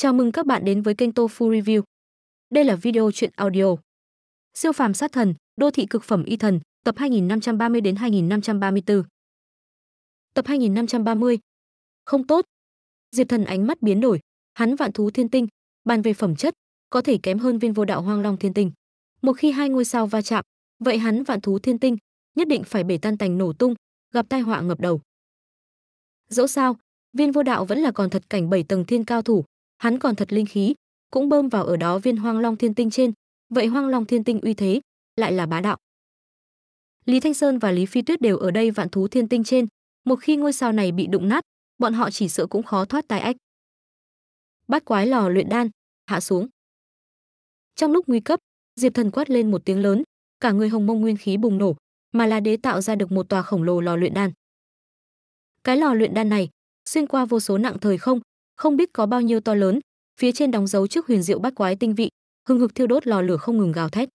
Chào mừng các bạn đến với kênh Tofu Review. Đây là video truyện audio. Siêu phàm sát thần, đô thị cực phẩm y thần, tập 2530 đến 2534. Tập 2530. Không tốt. Diệp Thần ánh mắt biến đổi, hắn vạn thú thiên tinh, bàn về phẩm chất, có thể kém hơn viên vô đạo hoang long thiên tinh. Một khi hai ngôi sao va chạm, vậy hắn vạn thú thiên tinh nhất định phải bể tan tành nổ tung, gặp tai họa ngập đầu. Dẫu sao, viên vô đạo vẫn là còn thật cảnh bảy tầng thiên cao thủ, hắn còn thật linh khí, cũng bơm vào ở đó viên Hoang Long Thiên Tinh trên, vậy Hoang Long Thiên Tinh uy thế lại là bá đạo. Lý Thanh Sơn và Lý Phi Tuyết đều ở đây vạn thú thiên tinh trên, một khi ngôi sao này bị đụng nát, bọn họ chỉ sợ cũng khó thoát tai ách. bắt quái lò luyện đan, hạ xuống. Trong lúc nguy cấp, Diệp Thần quát lên một tiếng lớn, cả người hồng mông nguyên khí bùng nổ, mà là đế tạo ra được một tòa khổng lồ lò luyện đan. Cái lò luyện đan này xuyên qua vô số nặng thời không, không biết có bao nhiêu to lớn, phía trên đóng dấu trước huyền diệu bát quái tinh vị, hưng hực thiêu đốt lò lửa không ngừng gào thét.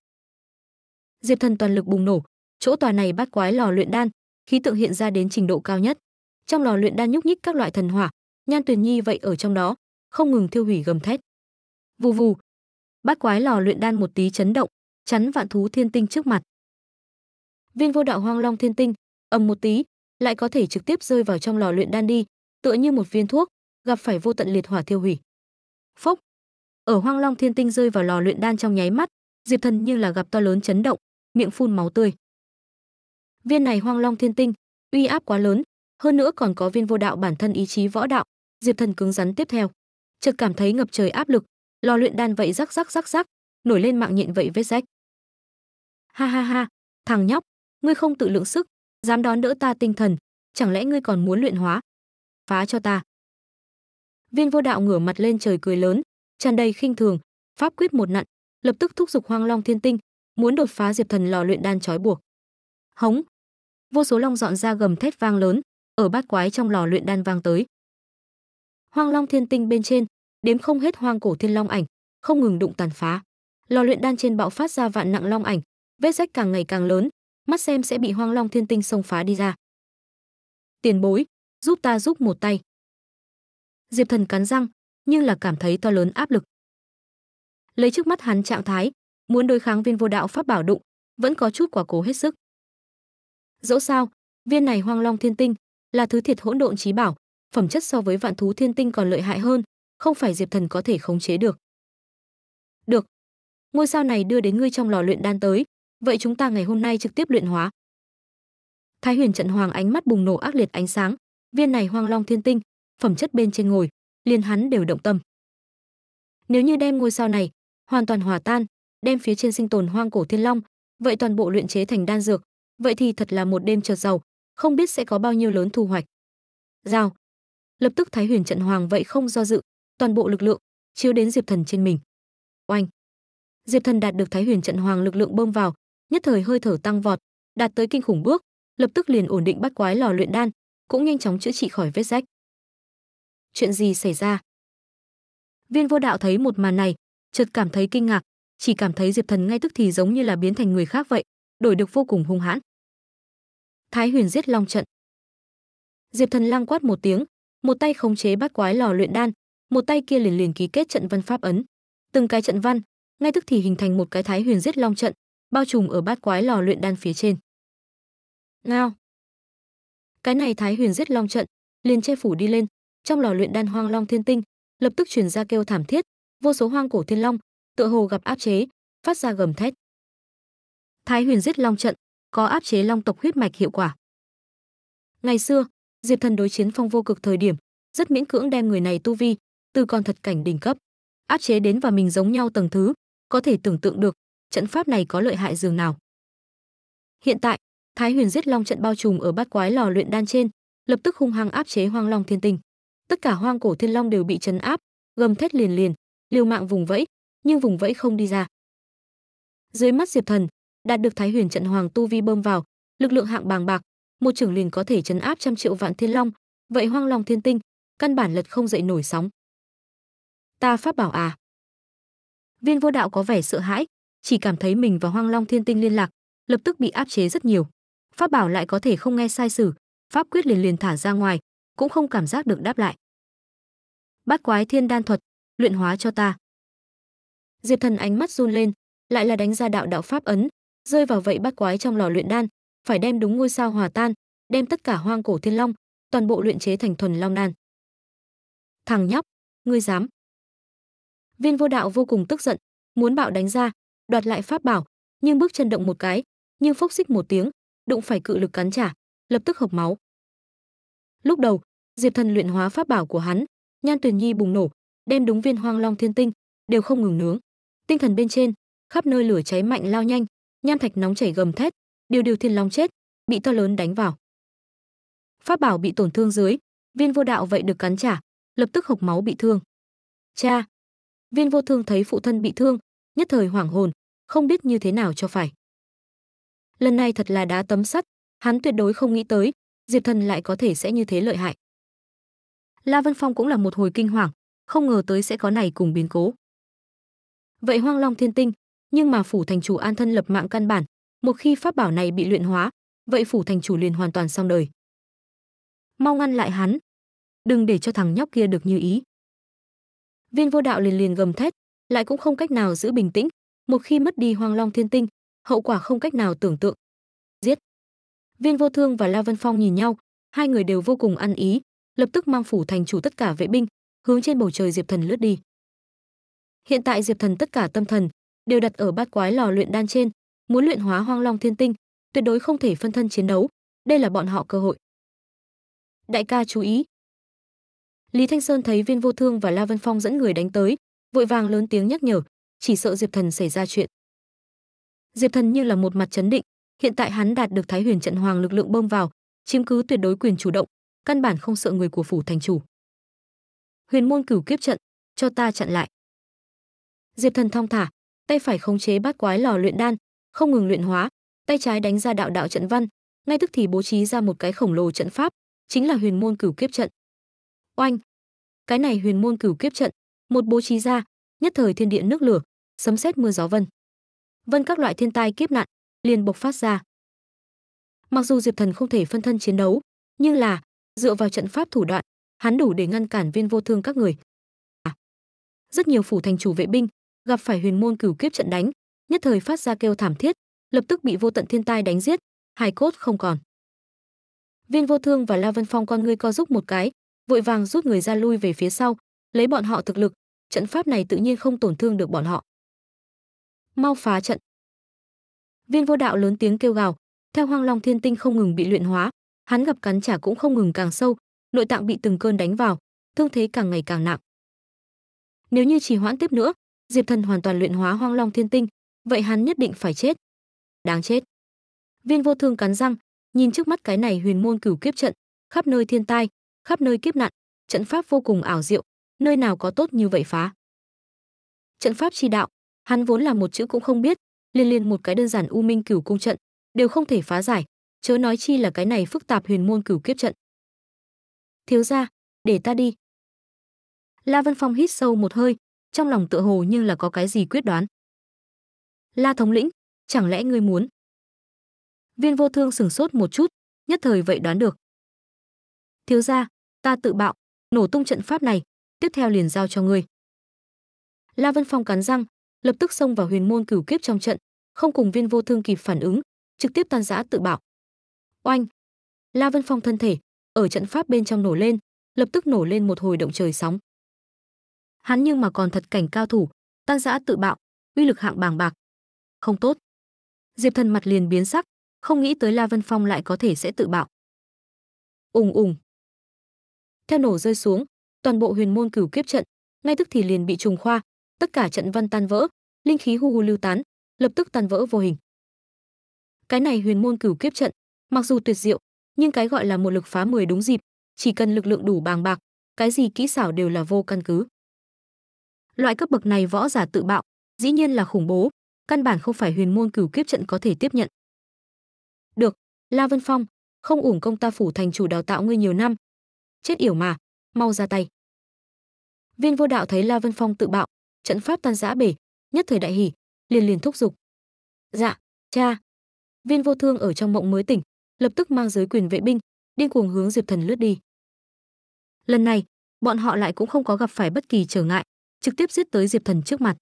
Diệp Thần toàn lực bùng nổ, chỗ tòa này bát quái lò luyện đan, khí tượng hiện ra đến trình độ cao nhất. Trong lò luyện đan nhúc nhích các loại thần hỏa, Nhan Tuyền Nhi vậy ở trong đó, không ngừng thiêu hủy gầm thét. Vù vù. Bát quái lò luyện đan một tí chấn động, chắn vạn thú thiên tinh trước mặt. Viên vô đạo hoang long thiên tinh, ầm một tí, lại có thể trực tiếp rơi vào trong lò luyện đan đi, tựa như một viên thuốc, gặp phải vô tận liệt hỏa thiêu hủy. Phốc. Ở Hoang Long Thiên Tinh rơi vào lò luyện đan trong nháy mắt, Diệp Thần như là gặp to lớn chấn động, miệng phun máu tươi. Viên này Hoang Long Thiên Tinh, uy áp quá lớn, hơn nữa còn có viên vô đạo bản thân ý chí võ đạo, Diệp Thần cứng rắn tiếp theo. Chợt cảm thấy ngập trời áp lực, lò luyện đan vậy rắc rắc rắc rắc, nổi lên mạng nhện vậy vết rách. Ha ha ha, thằng nhóc, ngươi không tự lượng sức, dám đón đỡ ta tinh thần, chẳng lẽ ngươi còn muốn luyện hóa? Phá cho ta. Viên Vô Đạo ngửa mặt lên trời cười lớn, tràn đầy khinh thường, pháp quyết một nặn, lập tức thúc giục Hoang Long Thiên Tinh, muốn đột phá Diệp Thần lò luyện đan trói buộc. Hống! Vô số long dọn ra gầm thét vang lớn, ở bát quái trong lò luyện đan vang tới. Hoang Long Thiên Tinh bên trên, đếm không hết hoang cổ thiên long ảnh, không ngừng đụng tàn phá. Lò luyện đan trên bạo phát ra vạn nặng long ảnh, vết rách càng ngày càng lớn, mắt xem sẽ bị Hoang Long Thiên Tinh xông phá đi ra. Tiền bối, giúp ta giúp một tay. Diệp Thần cắn răng, nhưng là cảm thấy to lớn áp lực. Lấy trước mắt hắn trạng thái, muốn đối kháng viên vô đạo pháp bảo đụng, vẫn có chút quả cố hết sức. Dẫu sao, viên này Hoang Long Thiên Tinh là thứ thiệt hỗn độn chí bảo, phẩm chất so với vạn thú thiên tinh còn lợi hại hơn, không phải Diệp Thần có thể khống chế được. Được, ngôi sao này đưa đến ngươi trong lò luyện đan tới, vậy chúng ta ngày hôm nay trực tiếp luyện hóa. Thái Huyền trận hoàng ánh mắt bùng nổ ác liệt ánh sáng, viên này Hoang Long Thiên Tinh phẩm chất bên trên ngồi, liền hắn đều động tâm. Nếu như đem ngôi sao này hoàn toàn hòa tan, đem phía trên sinh tồn hoang cổ thiên long, vậy toàn bộ luyện chế thành đan dược, vậy thì thật là một đêm chợt giàu, không biết sẽ có bao nhiêu lớn thu hoạch. Giao. Lập tức Thái Huyền trận hoàng vậy không do dự, toàn bộ lực lượng chiếu đến Diệp Thần trên mình. Oanh. Diệp Thần đạt được Thái Huyền trận hoàng lực lượng bơm vào, nhất thời hơi thở tăng vọt, đạt tới kinh khủng bước, lập tức liền ổn định bắt quái lò luyện đan, cũng nhanh chóng chữa trị khỏi vết rách chuyện gì xảy ra? Viên vô đạo thấy một màn này, chợt cảm thấy kinh ngạc, chỉ cảm thấy Diệp Thần ngay tức thì giống như là biến thành người khác vậy, đổi được vô cùng hung hãn. Thái Huyền giết long trận. Diệp Thần lăng quát một tiếng, một tay khống chế bát quái lò luyện đan, một tay kia liền liền ký kết trận văn pháp ấn. Từng cái trận văn, ngay tức thì hình thành một cái Thái Huyền giết long trận, bao trùm ở bát quái lò luyện đan phía trên. Ngao. Cái này Thái Huyền giết long trận, liền che phủ đi lên, trong lò luyện đan hoang long thiên tinh lập tức truyền ra kêu thảm thiết vô số hoang cổ thiên long tựa hồ gặp áp chế phát ra gầm thét thái huyền giết long trận có áp chế long tộc huyết mạch hiệu quả ngày xưa diệp thần đối chiến phong vô cực thời điểm rất miễn cưỡng đem người này tu vi từ con thật cảnh đỉnh cấp áp chế đến và mình giống nhau tầng thứ có thể tưởng tượng được trận pháp này có lợi hại dường nào hiện tại thái huyền giết long trận bao trùm ở bát quái lò luyện đan trên lập tức hung hăng áp chế hoang long thiên tinh tất cả hoang cổ thiên long đều bị chấn áp, gầm thét liền liền, liều mạng vùng vẫy, nhưng vùng vẫy không đi ra. Dưới mắt Diệp Thần, đạt được Thái Huyền trận hoàng tu vi bơm vào, lực lượng hạng bàng bạc, một trưởng liền có thể chấn áp trăm triệu vạn thiên long, vậy hoang long thiên tinh, căn bản lật không dậy nổi sóng. Ta pháp bảo à? Viên vô đạo có vẻ sợ hãi, chỉ cảm thấy mình và hoang long thiên tinh liên lạc, lập tức bị áp chế rất nhiều. Pháp bảo lại có thể không nghe sai sử, pháp quyết liền liền thả ra ngoài, cũng không cảm giác được đáp lại bát quái thiên đan thuật, luyện hóa cho ta. Diệp Thần ánh mắt run lên, lại là đánh ra đạo đạo pháp ấn, rơi vào vậy bát quái trong lò luyện đan, phải đem đúng ngôi sao hòa tan, đem tất cả hoang cổ thiên long, toàn bộ luyện chế thành thuần long đan. Thằng nhóc, ngươi dám? Viên Vô Đạo vô cùng tức giận, muốn bạo đánh ra, đoạt lại pháp bảo, nhưng bước chân động một cái, nhưng phốc xích một tiếng, đụng phải cự lực cắn trả, lập tức hợp máu. Lúc đầu, Diệp Thần luyện hóa pháp bảo của hắn, Nhan tuyền Nhi bùng nổ, đem đúng viên Hoang Long Thiên Tinh đều không ngừng nướng. Tinh thần bên trên, khắp nơi lửa cháy mạnh lao nhanh, nham thạch nóng chảy gầm thét, điều điều thiên long chết, bị to lớn đánh vào. Pháp bảo bị tổn thương dưới, viên vô đạo vậy được cắn trả, lập tức hộc máu bị thương. Cha! Viên vô thương thấy phụ thân bị thương, nhất thời hoảng hồn, không biết như thế nào cho phải. Lần này thật là đá tấm sắt, hắn tuyệt đối không nghĩ tới, Diệp Thần lại có thể sẽ như thế lợi hại. La Vân Phong cũng là một hồi kinh hoàng, không ngờ tới sẽ có này cùng biến cố. Vậy Hoang Long Thiên Tinh, nhưng mà phủ thành chủ an thân lập mạng căn bản, một khi pháp bảo này bị luyện hóa, vậy phủ thành chủ liền hoàn toàn xong đời. Mau ngăn lại hắn, đừng để cho thằng nhóc kia được như ý. Viên Vô Đạo liền liền gầm thét, lại cũng không cách nào giữ bình tĩnh, một khi mất đi Hoang Long Thiên Tinh, hậu quả không cách nào tưởng tượng. Giết. Viên Vô Thương và La Vân Phong nhìn nhau, hai người đều vô cùng ăn ý, lập tức mang phủ thành chủ tất cả vệ binh, hướng trên bầu trời Diệp Thần lướt đi. Hiện tại Diệp Thần tất cả tâm thần đều đặt ở bát quái lò luyện đan trên, muốn luyện hóa Hoang Long Thiên Tinh, tuyệt đối không thể phân thân chiến đấu, đây là bọn họ cơ hội. Đại ca chú ý. Lý Thanh Sơn thấy Viên Vô Thương và La Vân Phong dẫn người đánh tới, vội vàng lớn tiếng nhắc nhở, chỉ sợ Diệp Thần xảy ra chuyện. Diệp Thần như là một mặt chấn định, hiện tại hắn đạt được Thái Huyền trận hoàng lực lượng bơm vào, chiếm cứ tuyệt đối quyền chủ động, căn bản không sợ người của phủ thành chủ. Huyền môn cửu kiếp trận, cho ta chặn lại. Diệp Thần thong thả, tay phải khống chế bát quái lò luyện đan, không ngừng luyện hóa, tay trái đánh ra đạo đạo trận văn, ngay tức thì bố trí ra một cái khổng lồ trận pháp, chính là Huyền môn cửu kiếp trận. Oanh! Cái này Huyền môn cửu kiếp trận, một bố trí ra, nhất thời thiên địa nước lửa, sấm sét mưa gió vân. Vân các loại thiên tai kiếp nạn liền bộc phát ra. Mặc dù Diệp Thần không thể phân thân chiến đấu, nhưng là Dựa vào trận pháp thủ đoạn, hắn đủ để ngăn cản viên vô thương các người. À, rất nhiều phủ thành chủ vệ binh gặp phải huyền môn cửu kiếp trận đánh, nhất thời phát ra kêu thảm thiết, lập tức bị vô tận thiên tai đánh giết, hài cốt không còn. Viên vô thương và La Vân Phong con ngươi co giúp một cái, vội vàng rút người ra lui về phía sau, lấy bọn họ thực lực, trận pháp này tự nhiên không tổn thương được bọn họ. Mau phá trận. Viên vô đạo lớn tiếng kêu gào, theo hoang long thiên tinh không ngừng bị luyện hóa, hắn gặp cắn trả cũng không ngừng càng sâu nội tạng bị từng cơn đánh vào thương thế càng ngày càng nặng nếu như trì hoãn tiếp nữa diệp thần hoàn toàn luyện hóa hoang long thiên tinh vậy hắn nhất định phải chết đáng chết viên vô thương cắn răng nhìn trước mắt cái này huyền môn cửu kiếp trận khắp nơi thiên tai khắp nơi kiếp nạn trận pháp vô cùng ảo diệu nơi nào có tốt như vậy phá trận pháp chi đạo hắn vốn là một chữ cũng không biết liên liên một cái đơn giản u minh cửu cung trận đều không thể phá giải chớ nói chi là cái này phức tạp huyền môn cửu kiếp trận. Thiếu gia, để ta đi. La Vân Phong hít sâu một hơi, trong lòng tựa hồ nhưng là có cái gì quyết đoán. La thống lĩnh, chẳng lẽ ngươi muốn? Viên vô thương sửng sốt một chút, nhất thời vậy đoán được. Thiếu gia, ta tự bạo, nổ tung trận pháp này, tiếp theo liền giao cho ngươi. La Vân Phong cắn răng, lập tức xông vào huyền môn cửu kiếp trong trận, không cùng viên vô thương kịp phản ứng, trực tiếp tan rã tự bạo. Oanh! La Vân Phong thân thể ở trận pháp bên trong nổ lên, lập tức nổ lên một hồi động trời sóng. Hắn nhưng mà còn thật cảnh cao thủ, tăng dã tự bạo, uy lực hạng bàng bạc. Không tốt. Diệp Thần mặt liền biến sắc, không nghĩ tới La Vân Phong lại có thể sẽ tự bạo. Úng ùng. Theo nổ rơi xuống, toàn bộ huyền môn cửu kiếp trận, ngay tức thì liền bị trùng khoa, tất cả trận văn tan vỡ, linh khí hu hu lưu tán, lập tức tan vỡ vô hình. Cái này huyền môn cửu kiếp trận, Mặc dù tuyệt diệu, nhưng cái gọi là một lực phá 10 đúng dịp, chỉ cần lực lượng đủ bàng bạc, cái gì kỹ xảo đều là vô căn cứ. Loại cấp bậc này võ giả tự bạo, dĩ nhiên là khủng bố, căn bản không phải huyền môn cửu kiếp trận có thể tiếp nhận. Được, La Vân Phong, không ủng công ta phủ thành chủ đào tạo ngươi nhiều năm. Chết yểu mà, mau ra tay. Viên vô đạo thấy La Vân Phong tự bạo, trận pháp tan rã bể, nhất thời đại hỉ, liền liền thúc giục. Dạ, cha. Viên vô thương ở trong mộng mới tỉnh, lập tức mang giới quyền vệ binh, điên cuồng hướng Diệp Thần lướt đi. Lần này, bọn họ lại cũng không có gặp phải bất kỳ trở ngại, trực tiếp giết tới Diệp Thần trước mặt.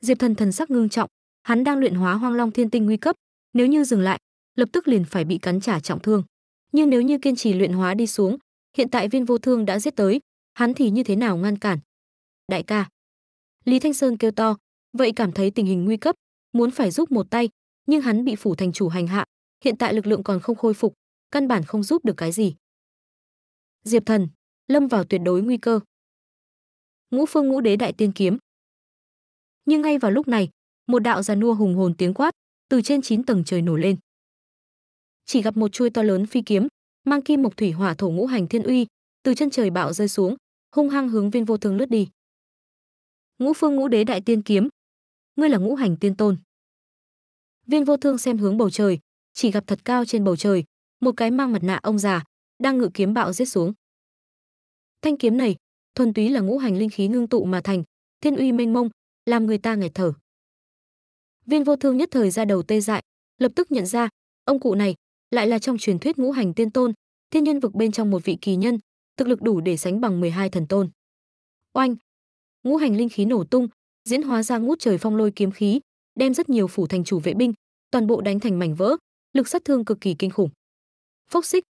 Diệp Thần thần sắc ngưng trọng, hắn đang luyện hóa Hoang Long Thiên Tinh nguy cấp, nếu như dừng lại, lập tức liền phải bị cắn trả trọng thương. Nhưng nếu như kiên trì luyện hóa đi xuống, hiện tại Viên Vô Thương đã giết tới, hắn thì như thế nào ngăn cản? Đại ca. Lý Thanh Sơn kêu to, vậy cảm thấy tình hình nguy cấp, muốn phải giúp một tay, nhưng hắn bị phủ thành chủ hành hạ, hiện tại lực lượng còn không khôi phục, căn bản không giúp được cái gì. Diệp Thần lâm vào tuyệt đối nguy cơ. Ngũ Phương Ngũ Đế đại tiên kiếm. Nhưng ngay vào lúc này, một đạo giàn nua hùng hồn tiếng quát từ trên 9 tầng trời nổi lên. Chỉ gặp một chuôi to lớn phi kiếm, mang kim mộc thủy hỏa thổ ngũ hành thiên uy, từ chân trời bạo rơi xuống, hung hăng hướng Viên Vô Thường lướt đi. Ngũ Phương Ngũ Đế đại tiên kiếm, ngươi là ngũ hành tiên tôn. Viên Vô Thương xem hướng bầu trời, chỉ gặp thật cao trên bầu trời, một cái mang mặt nạ ông già, đang ngự kiếm bạo giết xuống. Thanh kiếm này, thuần túy là ngũ hành linh khí ngưng tụ mà thành, thiên uy mênh mông, làm người ta nghẹt thở. Viên vô thương nhất thời ra đầu tê dại, lập tức nhận ra, ông cụ này lại là trong truyền thuyết ngũ hành tiên tôn, thiên nhân vực bên trong một vị kỳ nhân, thực lực đủ để sánh bằng 12 thần tôn. Oanh! Ngũ hành linh khí nổ tung, diễn hóa ra ngút trời phong lôi kiếm khí, đem rất nhiều phủ thành chủ vệ binh, toàn bộ đánh thành mảnh vỡ, lực sát thương cực kỳ kinh khủng. Phốc xích.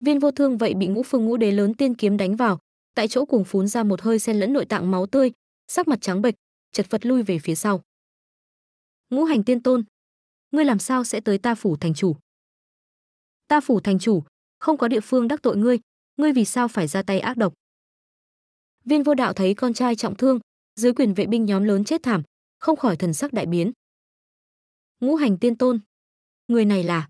Viên vô thương vậy bị ngũ phương ngũ đế lớn tiên kiếm đánh vào, tại chỗ cuồng phún ra một hơi xen lẫn nội tạng máu tươi, sắc mặt trắng bệch, chật vật lui về phía sau. Ngũ hành tiên tôn, ngươi làm sao sẽ tới ta phủ thành chủ? Ta phủ thành chủ, không có địa phương đắc tội ngươi, ngươi vì sao phải ra tay ác độc? Viên vô đạo thấy con trai trọng thương, dưới quyền vệ binh nhóm lớn chết thảm, không khỏi thần sắc đại biến. Ngũ hành tiên tôn người này là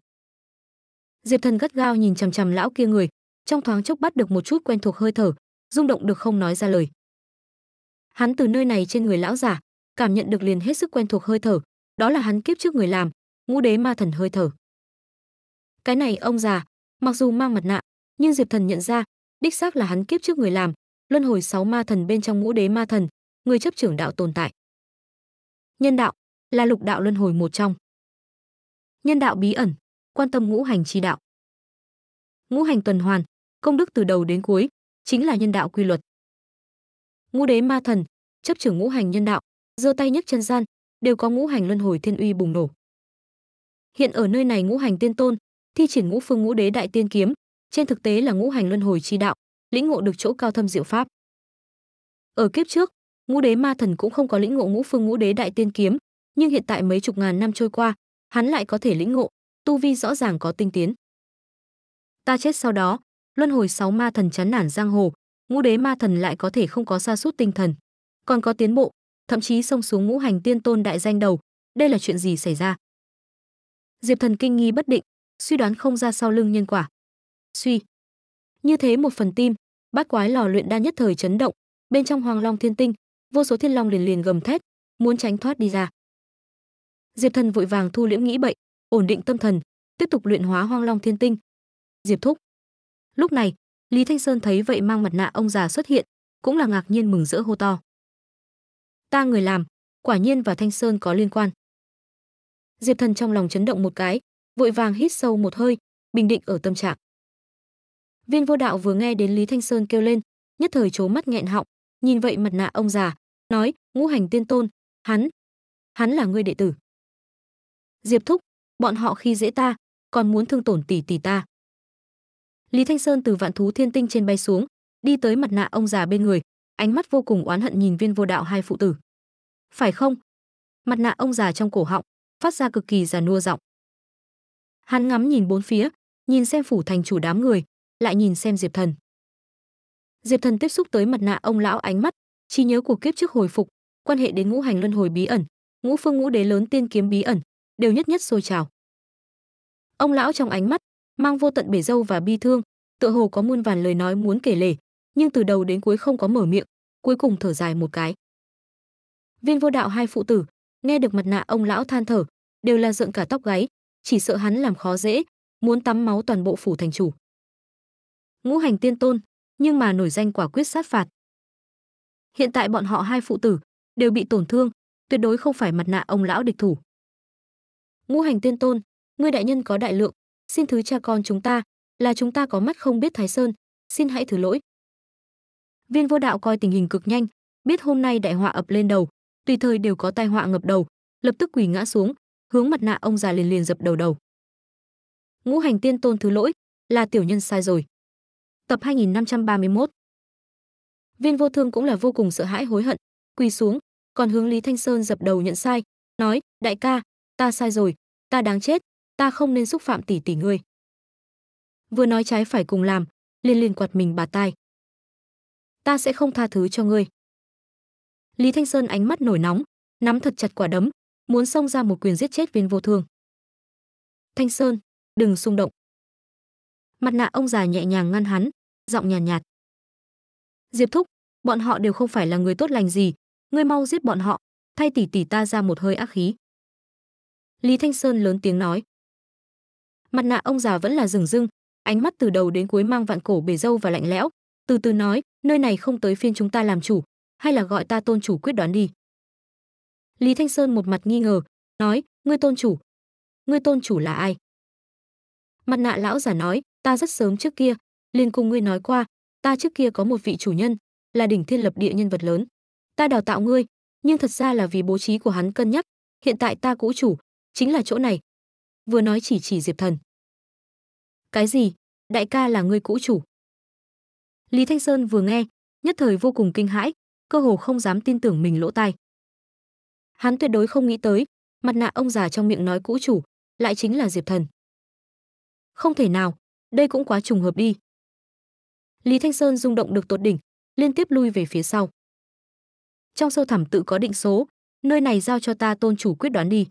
diệp thần gắt gao nhìn chằm chằm lão kia người trong thoáng chốc bắt được một chút quen thuộc hơi thở rung động được không nói ra lời hắn từ nơi này trên người lão giả cảm nhận được liền hết sức quen thuộc hơi thở đó là hắn kiếp trước người làm ngũ đế ma thần hơi thở cái này ông già mặc dù mang mặt nạ nhưng diệp thần nhận ra đích xác là hắn kiếp trước người làm luân hồi sáu ma thần bên trong ngũ đế ma thần người chấp trưởng đạo tồn tại nhân đạo là lục đạo luân hồi một trong nhân đạo bí ẩn, quan tâm ngũ hành chi đạo. Ngũ hành tuần hoàn, công đức từ đầu đến cuối, chính là nhân đạo quy luật. Ngũ đế ma thần, chấp trưởng ngũ hành nhân đạo, giơ tay nhấc chân gian, đều có ngũ hành luân hồi thiên uy bùng nổ. Hiện ở nơi này ngũ hành tiên tôn, thi triển ngũ phương ngũ đế đại tiên kiếm, trên thực tế là ngũ hành luân hồi chi đạo, lĩnh ngộ được chỗ cao thâm diệu pháp. Ở kiếp trước, ngũ đế ma thần cũng không có lĩnh ngộ ngũ phương ngũ đế đại tiên kiếm, nhưng hiện tại mấy chục ngàn năm trôi qua, hắn lại có thể lĩnh ngộ, tu vi rõ ràng có tinh tiến. Ta chết sau đó, luân hồi sáu ma thần chán nản giang hồ, ngũ đế ma thần lại có thể không có sa sút tinh thần, còn có tiến bộ, thậm chí xông xuống ngũ hành tiên tôn đại danh đầu, đây là chuyện gì xảy ra? Diệp Thần kinh nghi bất định, suy đoán không ra sau lưng nhân quả. Suy. Như thế một phần tim, bát quái lò luyện đa nhất thời chấn động, bên trong Hoàng Long Thiên Tinh, vô số thiên long liền liền gầm thét, muốn tránh thoát đi ra. Diệp Thần vội vàng thu liễm nghĩ bậy, ổn định tâm thần, tiếp tục luyện hóa Hoang Long Thiên Tinh. Diệp thúc. Lúc này, Lý Thanh Sơn thấy vậy mang mặt nạ ông già xuất hiện, cũng là ngạc nhiên mừng rỡ hô to. Ta người làm, quả nhiên và Thanh Sơn có liên quan. Diệp Thần trong lòng chấn động một cái, vội vàng hít sâu một hơi, bình định ở tâm trạng. Viên Vô Đạo vừa nghe đến Lý Thanh Sơn kêu lên, nhất thời trố mắt nghẹn họng, nhìn vậy mặt nạ ông già, nói: "Ngũ hành tiên tôn, hắn, hắn là ngươi đệ tử." Diệp thúc, bọn họ khi dễ ta, còn muốn thương tổn tỷ tỷ ta. Lý Thanh Sơn từ vạn thú thiên tinh trên bay xuống, đi tới mặt nạ ông già bên người, ánh mắt vô cùng oán hận nhìn viên vô đạo hai phụ tử. Phải không? Mặt nạ ông già trong cổ họng, phát ra cực kỳ già nua giọng. Hắn ngắm nhìn bốn phía, nhìn xem phủ thành chủ đám người, lại nhìn xem Diệp Thần. Diệp Thần tiếp xúc tới mặt nạ ông lão ánh mắt, trí nhớ của kiếp trước hồi phục, quan hệ đến ngũ hành luân hồi bí ẩn, ngũ phương ngũ đế lớn tiên kiếm bí ẩn, đều nhất nhất sôi trào. Ông lão trong ánh mắt mang vô tận bể dâu và bi thương, tựa hồ có muôn vàn lời nói muốn kể lể, nhưng từ đầu đến cuối không có mở miệng, cuối cùng thở dài một cái. Viên vô đạo hai phụ tử, nghe được mặt nạ ông lão than thở, đều là dựng cả tóc gáy, chỉ sợ hắn làm khó dễ, muốn tắm máu toàn bộ phủ thành chủ. Ngũ hành tiên tôn, nhưng mà nổi danh quả quyết sát phạt. Hiện tại bọn họ hai phụ tử đều bị tổn thương, tuyệt đối không phải mặt nạ ông lão địch thủ. Ngũ hành tiên tôn, ngươi đại nhân có đại lượng, xin thứ cha con chúng ta, là chúng ta có mắt không biết Thái Sơn, xin hãy thứ lỗi. Viên vô đạo coi tình hình cực nhanh, biết hôm nay đại họa ập lên đầu, tùy thời đều có tai họa ngập đầu, lập tức quỳ ngã xuống, hướng mặt nạ ông già liền liền dập đầu đầu. Ngũ hành tiên tôn thứ lỗi, là tiểu nhân sai rồi. Tập 2531. Viên Vô Thương cũng là vô cùng sợ hãi hối hận, quỳ xuống, còn hướng Lý Thanh Sơn dập đầu nhận sai, nói: "Đại ca, ta sai rồi, ta đáng chết, ta không nên xúc phạm tỷ tỷ ngươi. Vừa nói trái phải cùng làm, liên liên quạt mình bà tai. Ta sẽ không tha thứ cho ngươi. Lý Thanh Sơn ánh mắt nổi nóng, nắm thật chặt quả đấm, muốn xông ra một quyền giết chết viên vô thương. Thanh Sơn, đừng xung động. Mặt nạ ông già nhẹ nhàng ngăn hắn, giọng nhàn nhạt, nhạt. Diệp Thúc, bọn họ đều không phải là người tốt lành gì, ngươi mau giết bọn họ, thay tỷ tỷ ta ra một hơi ác khí. Lý Thanh Sơn lớn tiếng nói. Mặt nạ ông già vẫn là rừng rưng, ánh mắt từ đầu đến cuối mang vạn cổ bề dâu và lạnh lẽo, từ từ nói, nơi này không tới phiên chúng ta làm chủ, hay là gọi ta tôn chủ quyết đoán đi. Lý Thanh Sơn một mặt nghi ngờ, nói, ngươi tôn chủ, ngươi tôn chủ là ai? Mặt nạ lão già nói, ta rất sớm trước kia, liền cùng ngươi nói qua, ta trước kia có một vị chủ nhân, là đỉnh thiên lập địa nhân vật lớn. Ta đào tạo ngươi, nhưng thật ra là vì bố trí của hắn cân nhắc, hiện tại ta cũ chủ, chính là chỗ này vừa nói chỉ chỉ diệp thần cái gì đại ca là ngươi cũ chủ lý thanh sơn vừa nghe nhất thời vô cùng kinh hãi cơ hồ không dám tin tưởng mình lỗ tai hắn tuyệt đối không nghĩ tới mặt nạ ông già trong miệng nói cũ chủ lại chính là diệp thần không thể nào đây cũng quá trùng hợp đi lý thanh sơn rung động được tột đỉnh liên tiếp lui về phía sau trong sâu thẳm tự có định số nơi này giao cho ta tôn chủ quyết đoán đi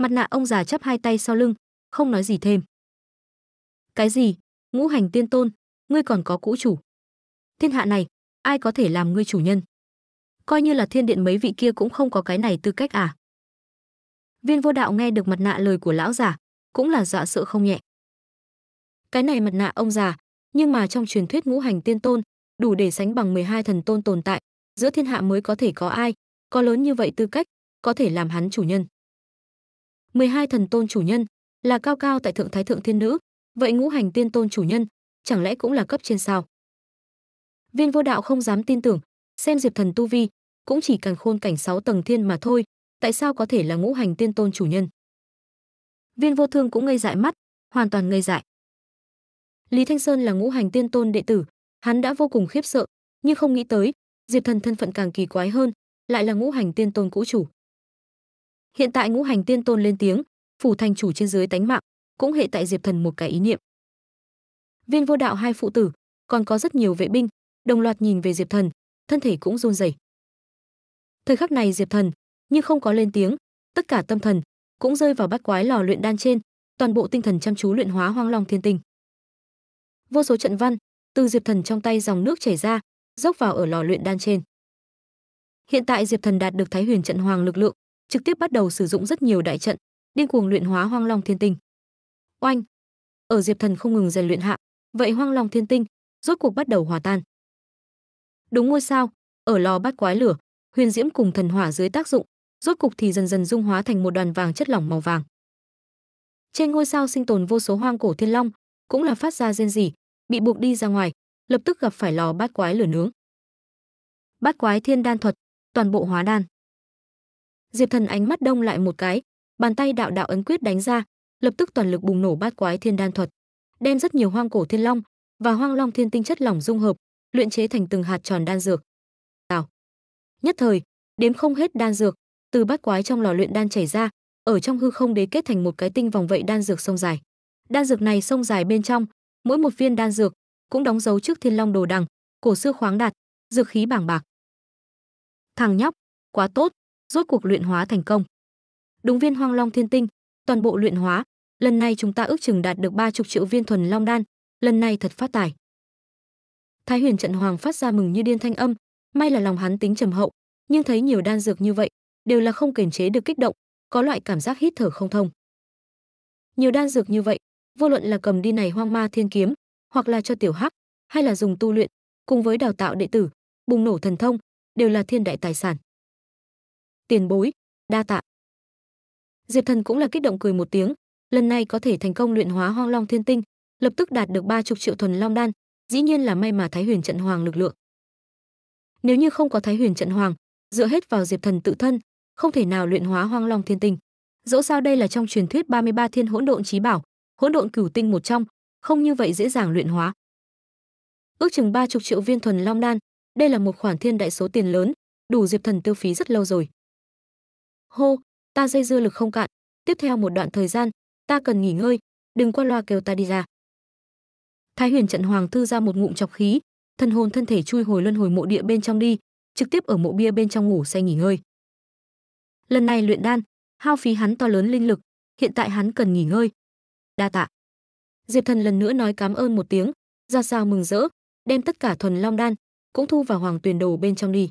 Mặt nạ ông già chắp hai tay sau lưng, không nói gì thêm. Cái gì? Ngũ hành tiên tôn, ngươi còn có cũ chủ. Thiên hạ này, ai có thể làm ngươi chủ nhân? Coi như là thiên điện mấy vị kia cũng không có cái này tư cách à? Viên vô đạo nghe được mặt nạ lời của lão già, cũng là dọa sợ không nhẹ. Cái này mặt nạ ông già, nhưng mà trong truyền thuyết ngũ hành tiên tôn, đủ để sánh bằng 12 thần tôn tồn tại, giữa thiên hạ mới có thể có ai, có lớn như vậy tư cách, có thể làm hắn chủ nhân. 12 thần tôn chủ nhân là cao cao tại thượng thái thượng thiên nữ, vậy ngũ hành tiên tôn chủ nhân chẳng lẽ cũng là cấp trên sao? Viên Vô Đạo không dám tin tưởng, xem Diệp Thần tu vi, cũng chỉ càng khôn cảnh 6 tầng thiên mà thôi, tại sao có thể là ngũ hành tiên tôn chủ nhân? Viên Vô Thương cũng ngây dại mắt, hoàn toàn ngây dại. Lý Thanh Sơn là ngũ hành tiên tôn đệ tử, hắn đã vô cùng khiếp sợ, nhưng không nghĩ tới, Diệp Thần thân phận càng kỳ quái hơn, lại là ngũ hành tiên tôn cũ chủ. Hiện tại ngũ hành tiên tôn lên tiếng, phủ thành chủ trên dưới tánh mạng, cũng hệ tại Diệp Thần một cái ý niệm. Viên vô đạo hai phụ tử, còn có rất nhiều vệ binh, đồng loạt nhìn về Diệp Thần, thân thể cũng run rẩy. Thời khắc này Diệp Thần, nhưng không có lên tiếng, tất cả tâm thần cũng rơi vào bát quái lò luyện đan trên, toàn bộ tinh thần chăm chú luyện hóa Hoang Long Thiên Tinh. Vô số trận văn từ Diệp Thần trong tay dòng nước chảy ra, dốc vào ở lò luyện đan trên. Hiện tại Diệp Thần đạt được Thái Huyền trận hoàng lực lượng, trực tiếp bắt đầu sử dụng rất nhiều đại trận, điên cuồng luyện hóa Hoang Long Thiên Tinh. Oanh! Ở Diệp Thần không ngừng rèn luyện hạ, vậy Hoang Long Thiên Tinh rốt cuộc bắt đầu hòa tan. Đúng ngôi sao, ở lò bát quái lửa, huyền diễm cùng thần hỏa dưới tác dụng, rốt cục thì dần dần dung hóa thành một đoàn vàng chất lỏng màu vàng. Trên ngôi sao sinh tồn vô số hoang cổ thiên long, cũng là phát ra rên rỉ, bị buộc đi ra ngoài, lập tức gặp phải lò bát quái lửa nướng. Bát quái thiên đan thuật, toàn bộ hóa đan. Diệp Thần ánh mắt đông lại một cái, bàn tay đạo đạo ấn quyết đánh ra, lập tức toàn lực bùng nổ bát quái thiên đan thuật, đem rất nhiều hoang cổ thiên long và hoang long thiên tinh chất lỏng dung hợp, luyện chế thành từng hạt tròn đan dược. Đảo. Nhất thời, đếm không hết đan dược từ bát quái trong lò luyện đan chảy ra, ở trong hư không đế kết thành một cái tinh vòng vậy đan dược sông dài. Đan dược này sông dài bên trong, mỗi một viên đan dược cũng đóng dấu trước thiên long đồ đằng, cổ xưa khoáng đạt, dược khí bảng bạc. Thằng nhóc, quá tốt, rốt cuộc luyện hóa thành công. Đúng viên Hoang Long Thiên Tinh, toàn bộ luyện hóa, lần này chúng ta ước chừng đạt được ba chục triệu viên thuần long đan, lần này thật phát tài. Thái Huyền trận hoàng phát ra mừng như điên thanh âm, may là lòng hắn tính trầm hậu, nhưng thấy nhiều đan dược như vậy, đều là không kiềm chế được kích động, có loại cảm giác hít thở không thông. Nhiều đan dược như vậy, vô luận là cầm đi này hoang ma thiên kiếm, hoặc là cho tiểu hắc, hay là dùng tu luyện, cùng với đào tạo đệ tử, bùng nổ thần thông, đều là thiên đại tài sản tiền bối đa tạ diệp thần cũng là kích động cười một tiếng lần này có thể thành công luyện hóa hoang long thiên tinh lập tức đạt được ba chục triệu thuần long đan dĩ nhiên là may mà thái huyền trận hoàng lực lượng nếu như không có thái huyền trận hoàng dựa hết vào diệp thần tự thân không thể nào luyện hóa hoang long thiên tinh dẫu sao đây là trong truyền thuyết 33 thiên hỗn độn trí bảo hỗn độn cửu tinh một trong không như vậy dễ dàng luyện hóa ước chừng ba chục triệu viên thuần long đan đây là một khoản thiên đại số tiền lớn đủ diệp thần tiêu phí rất lâu rồi hô ta dây dưa lực không cạn tiếp theo một đoạn thời gian ta cần nghỉ ngơi đừng qua loa kêu ta đi ra thái huyền trận hoàng thư ra một ngụm chọc khí thân hồn thân thể chui hồi luân hồi mộ địa bên trong đi trực tiếp ở mộ bia bên trong ngủ say nghỉ ngơi lần này luyện đan hao phí hắn to lớn linh lực hiện tại hắn cần nghỉ ngơi đa tạ diệp thần lần nữa nói cảm ơn một tiếng ra sao mừng rỡ đem tất cả thuần long đan cũng thu vào hoàng tuyền đồ bên trong đi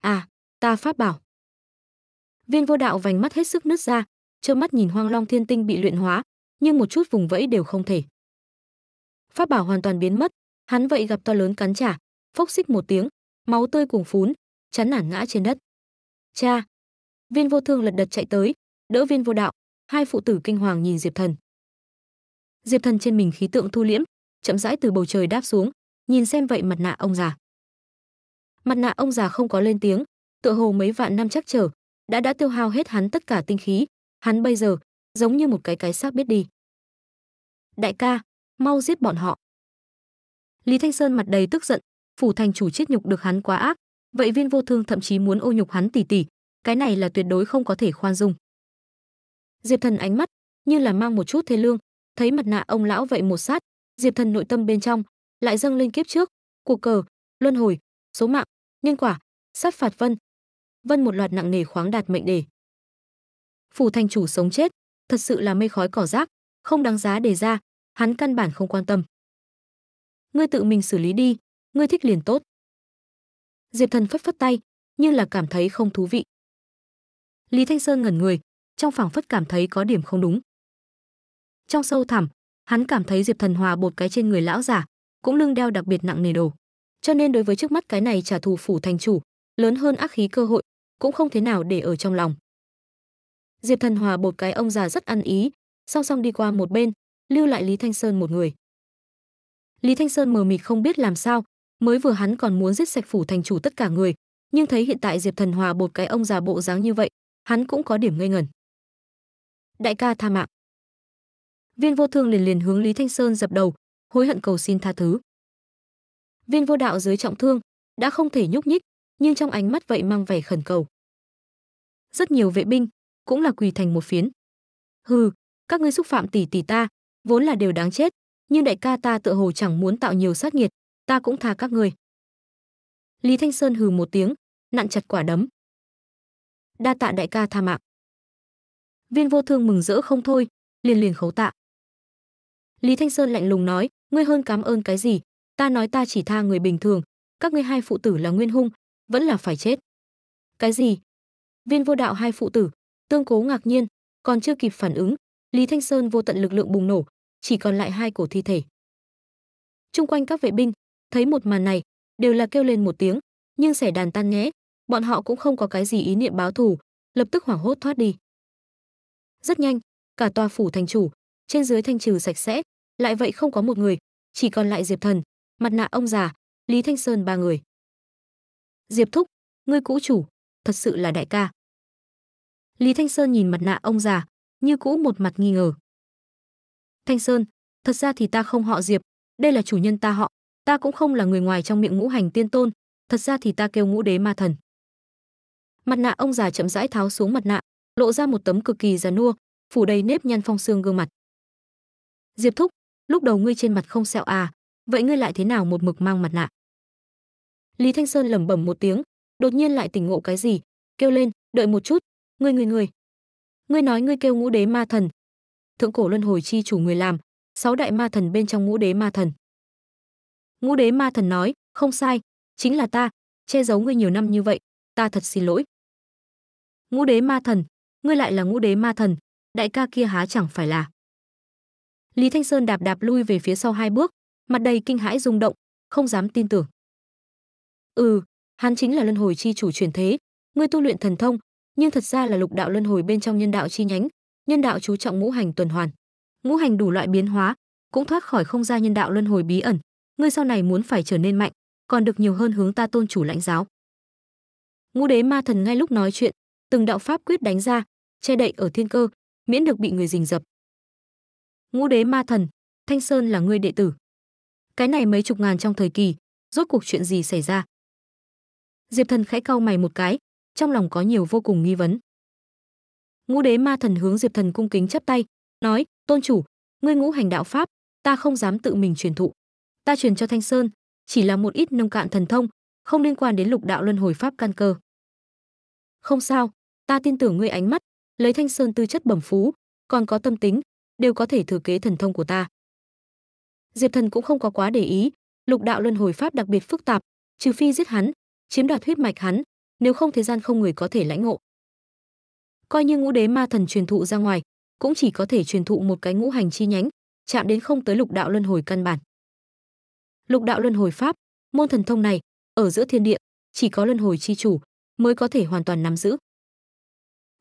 à ta pháp bảo viên vô đạo vành mắt hết sức nứt ra trơ mắt nhìn hoang long thiên tinh bị luyện hóa nhưng một chút vùng vẫy đều không thể pháp bảo hoàn toàn biến mất hắn vậy gặp to lớn cắn trả phốc xích một tiếng máu tươi cùng phún chắn nản ngã trên đất cha viên vô thương lật đật chạy tới đỡ viên vô đạo hai phụ tử kinh hoàng nhìn diệp thần diệp thần trên mình khí tượng thu liễm chậm rãi từ bầu trời đáp xuống nhìn xem vậy mặt nạ ông già mặt nạ ông già không có lên tiếng tựa hồ mấy vạn năm chắc trở đã đã tiêu hao hết hắn tất cả tinh khí, hắn bây giờ giống như một cái cái xác biết đi. Đại ca, mau giết bọn họ. Lý Thanh Sơn mặt đầy tức giận, phủ thành chủ chết nhục được hắn quá ác, vậy viên vô thương thậm chí muốn ô nhục hắn tỉ tỉ, cái này là tuyệt đối không có thể khoan dung. Diệp Thần ánh mắt như là mang một chút thế lương, thấy mặt nạ ông lão vậy một sát, Diệp Thần nội tâm bên trong lại dâng lên kiếp trước, cuộc cờ, luân hồi, số mạng, nhân quả, sát phạt vân, vân một loạt nặng nề khoáng đạt mệnh đề. Phủ thành chủ sống chết, thật sự là mây khói cỏ rác, không đáng giá đề ra, hắn căn bản không quan tâm. Ngươi tự mình xử lý đi, ngươi thích liền tốt. Diệp Thần phất phất tay, như là cảm thấy không thú vị. Lý Thanh Sơn ngẩn người, trong phảng phất cảm thấy có điểm không đúng. Trong sâu thẳm, hắn cảm thấy Diệp Thần hòa bột cái trên người lão giả, cũng lưng đeo đặc biệt nặng nề đồ. Cho nên đối với trước mắt cái này trả thù phủ thành chủ, lớn hơn ác khí cơ hội, cũng không thế nào để ở trong lòng. Diệp Thần Hòa bột cái ông già rất ăn ý, song song đi qua một bên, lưu lại Lý Thanh Sơn một người. Lý Thanh Sơn mờ mịt không biết làm sao, mới vừa hắn còn muốn giết sạch phủ thành chủ tất cả người, nhưng thấy hiện tại Diệp Thần Hòa bột cái ông già bộ dáng như vậy, hắn cũng có điểm ngây ngẩn. Đại ca tha mạng. Viên Vô Thương liền liền hướng Lý Thanh Sơn dập đầu, hối hận cầu xin tha thứ. Viên Vô Đạo dưới trọng thương, đã không thể nhúc nhích, nhưng trong ánh mắt vậy mang vẻ khẩn cầu. Rất nhiều vệ binh cũng là quỳ thành một phiến. Hừ, các ngươi xúc phạm tỷ tỷ ta, vốn là đều đáng chết, nhưng đại ca ta tựa hồ chẳng muốn tạo nhiều sát nghiệt, ta cũng tha các ngươi. Lý Thanh Sơn hừ một tiếng, nặn chặt quả đấm. Đa tạ đại ca tha mạng. Viên Vô Thương mừng rỡ không thôi, liền liền khấu tạ. Lý Thanh Sơn lạnh lùng nói, ngươi hơn cảm ơn cái gì, ta nói ta chỉ tha người bình thường, các ngươi hai phụ tử là Nguyên Hung, vẫn là phải chết. Cái gì? Viên vô đạo hai phụ tử, tương cố ngạc nhiên, còn chưa kịp phản ứng, Lý Thanh Sơn vô tận lực lượng bùng nổ, chỉ còn lại hai cổ thi thể. Trung quanh các vệ binh, thấy một màn này, đều là kêu lên một tiếng, nhưng sẻ đàn tan nhé, bọn họ cũng không có cái gì ý niệm báo thù, lập tức hoảng hốt thoát đi. Rất nhanh, cả tòa phủ thành chủ, trên dưới thanh trừ sạch sẽ, lại vậy không có một người, chỉ còn lại Diệp Thần, mặt nạ ông già, Lý Thanh Sơn ba người. Diệp Thúc, ngươi cũ chủ, thật sự là đại ca. Lý Thanh Sơn nhìn mặt nạ ông già, như cũ một mặt nghi ngờ. Thanh Sơn, thật ra thì ta không họ Diệp, đây là chủ nhân ta họ, ta cũng không là người ngoài trong miệng ngũ hành tiên tôn, thật ra thì ta kêu ngũ đế ma thần. Mặt nạ ông già chậm rãi tháo xuống mặt nạ, lộ ra một tấm cực kỳ già nua, phủ đầy nếp nhăn phong xương gương mặt. Diệp Thúc, lúc đầu ngươi trên mặt không sẹo à, vậy ngươi lại thế nào một mực mang mặt nạ? Lý Thanh Sơn lẩm bẩm một tiếng, đột nhiên lại tỉnh ngộ cái gì, kêu lên, "Đợi một chút, ngươi người người, ngươi nói ngươi kêu Ngũ Đế Ma Thần?" Thượng cổ luân hồi chi chủ người làm, sáu đại ma thần bên trong Ngũ Đế Ma Thần. Ngũ Đế Ma Thần nói, "Không sai, chính là ta, che giấu ngươi nhiều năm như vậy, ta thật xin lỗi." Ngũ Đế Ma Thần, ngươi lại là Ngũ Đế Ma Thần, đại ca kia há chẳng phải là? Lý Thanh Sơn đạp đạp lui về phía sau hai bước, mặt đầy kinh hãi rung động, không dám tin tưởng. Ừ, hắn chính là luân hồi chi chủ chuyển thế, ngươi tu luyện thần thông, nhưng thật ra là lục đạo luân hồi bên trong nhân đạo chi nhánh, nhân đạo chú trọng ngũ hành tuần hoàn. Ngũ hành đủ loại biến hóa, cũng thoát khỏi không gian nhân đạo luân hồi bí ẩn, ngươi sau này muốn phải trở nên mạnh, còn được nhiều hơn hướng ta tôn chủ lãnh giáo. Ngũ đế ma thần ngay lúc nói chuyện, từng đạo pháp quyết đánh ra, che đậy ở thiên cơ, miễn được bị người rình dập. Ngũ đế ma thần, Thanh Sơn là ngươi đệ tử. Cái này mấy chục ngàn trong thời kỳ, rốt cuộc chuyện gì xảy ra? Diệp Thần khẽ cau mày một cái, trong lòng có nhiều vô cùng nghi vấn. Ngũ Đế Ma Thần hướng Diệp Thần cung kính chắp tay, nói: "Tôn chủ, ngươi ngũ hành đạo pháp, ta không dám tự mình truyền thụ. Ta truyền cho Thanh Sơn, chỉ là một ít nông cạn thần thông, không liên quan đến lục đạo luân hồi pháp căn cơ." "Không sao, ta tin tưởng ngươi ánh mắt, lấy Thanh Sơn tư chất bẩm phú, còn có tâm tính, đều có thể thừa kế thần thông của ta." Diệp Thần cũng không có quá để ý, lục đạo luân hồi pháp đặc biệt phức tạp, trừ phi giết hắn, chiếm đoạt huyết mạch hắn, nếu không thế gian không người có thể lãnh ngộ. Coi như ngũ đế ma thần truyền thụ ra ngoài, cũng chỉ có thể truyền thụ một cái ngũ hành chi nhánh, chạm đến không tới lục đạo luân hồi căn bản. Lục đạo luân hồi pháp, môn thần thông này, ở giữa thiên địa, chỉ có luân hồi chi chủ mới có thể hoàn toàn nắm giữ.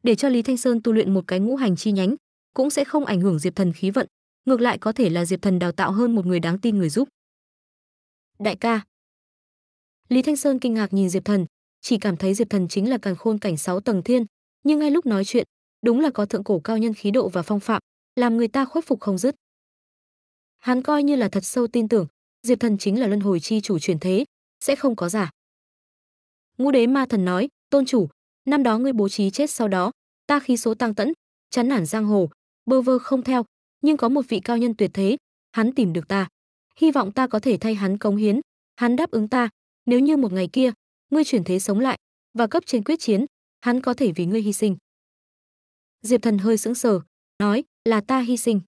Để cho Lý Thanh Sơn tu luyện một cái ngũ hành chi nhánh, cũng sẽ không ảnh hưởng Diệp Thần khí vận, ngược lại có thể là Diệp Thần đào tạo hơn một người đáng tin người giúp. Đại ca, Lý Thanh Sơn kinh ngạc nhìn Diệp Thần, chỉ cảm thấy Diệp Thần chính là càn khôn cảnh sáu tầng thiên, nhưng ngay lúc nói chuyện, đúng là có thượng cổ cao nhân khí độ và phong phạm, làm người ta khuất phục không dứt. Hắn coi như là thật sâu tin tưởng, Diệp Thần chính là luân hồi chi chủ chuyển thế, sẽ không có giả. Ngũ Đế Ma Thần nói, "Tôn chủ, năm đó ngươi bố trí chết sau đó, ta khí số tăng tẫn, chán nản giang hồ, bơ vơ không theo, nhưng có một vị cao nhân tuyệt thế, hắn tìm được ta, hy vọng ta có thể thay hắn cống hiến, hắn đáp ứng ta, nếu như một ngày kia ngươi chuyển thế sống lại và cấp trên quyết chiến hắn có thể vì ngươi hy sinh diệp thần hơi sững sờ nói là ta hy sinh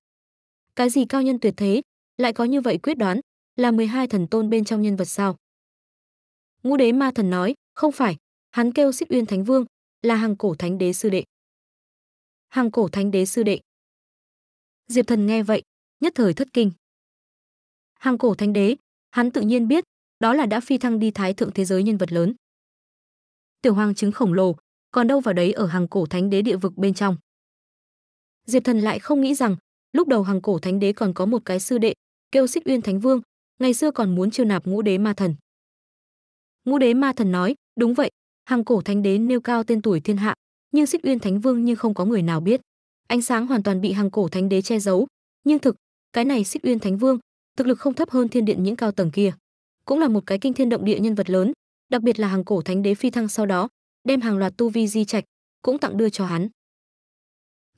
cái gì cao nhân tuyệt thế lại có như vậy quyết đoán là 12 thần tôn bên trong nhân vật sao ngũ đế ma thần nói không phải hắn kêu xích uyên thánh vương là hàng cổ thánh đế sư đệ hàng cổ thánh đế sư đệ diệp thần nghe vậy nhất thời thất kinh hàng cổ thánh đế hắn tự nhiên biết đó là đã phi thăng đi thái thượng thế giới nhân vật lớn. Tiểu hoàng trứng khổng lồ, còn đâu vào đấy ở hàng cổ thánh đế địa vực bên trong. Diệp Thần lại không nghĩ rằng, lúc đầu hàng cổ thánh đế còn có một cái sư đệ, kêu Xích Uyên Thánh Vương, ngày xưa còn muốn chiêu nạp Ngũ Đế Ma Thần. Ngũ Đế Ma Thần nói, đúng vậy, hàng cổ thánh đế nêu cao tên tuổi thiên hạ, nhưng Xích Uyên Thánh Vương như không có người nào biết. Ánh sáng hoàn toàn bị hàng cổ thánh đế che giấu, nhưng thực, cái này Xích Uyên Thánh Vương, thực lực không thấp hơn thiên điện những cao tầng kia cũng là một cái kinh thiên động địa nhân vật lớn, đặc biệt là hàng cổ thánh đế phi thăng sau đó, đem hàng loạt tu vi di trạch cũng tặng đưa cho hắn.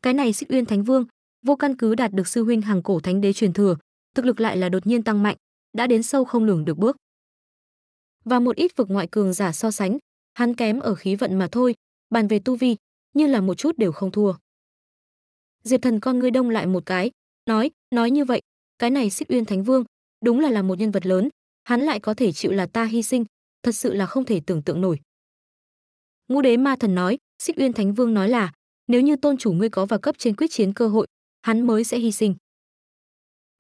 Cái này Xích Uyên Thánh Vương, vô căn cứ đạt được sư huynh hàng cổ thánh đế truyền thừa, thực lực lại là đột nhiên tăng mạnh, đã đến sâu không lường được bước. Và một ít vực ngoại cường giả so sánh, hắn kém ở khí vận mà thôi, bàn về tu vi, như là một chút đều không thua. Diệp Thần con ngươi đông lại một cái, nói, nói như vậy, cái này Xích Uyên Thánh Vương, đúng là là một nhân vật lớn, hắn lại có thể chịu là ta hy sinh, thật sự là không thể tưởng tượng nổi. Ngũ đế ma thần nói, Xích Uyên Thánh Vương nói là, nếu như tôn chủ ngươi có vào cấp trên quyết chiến cơ hội, hắn mới sẽ hy sinh.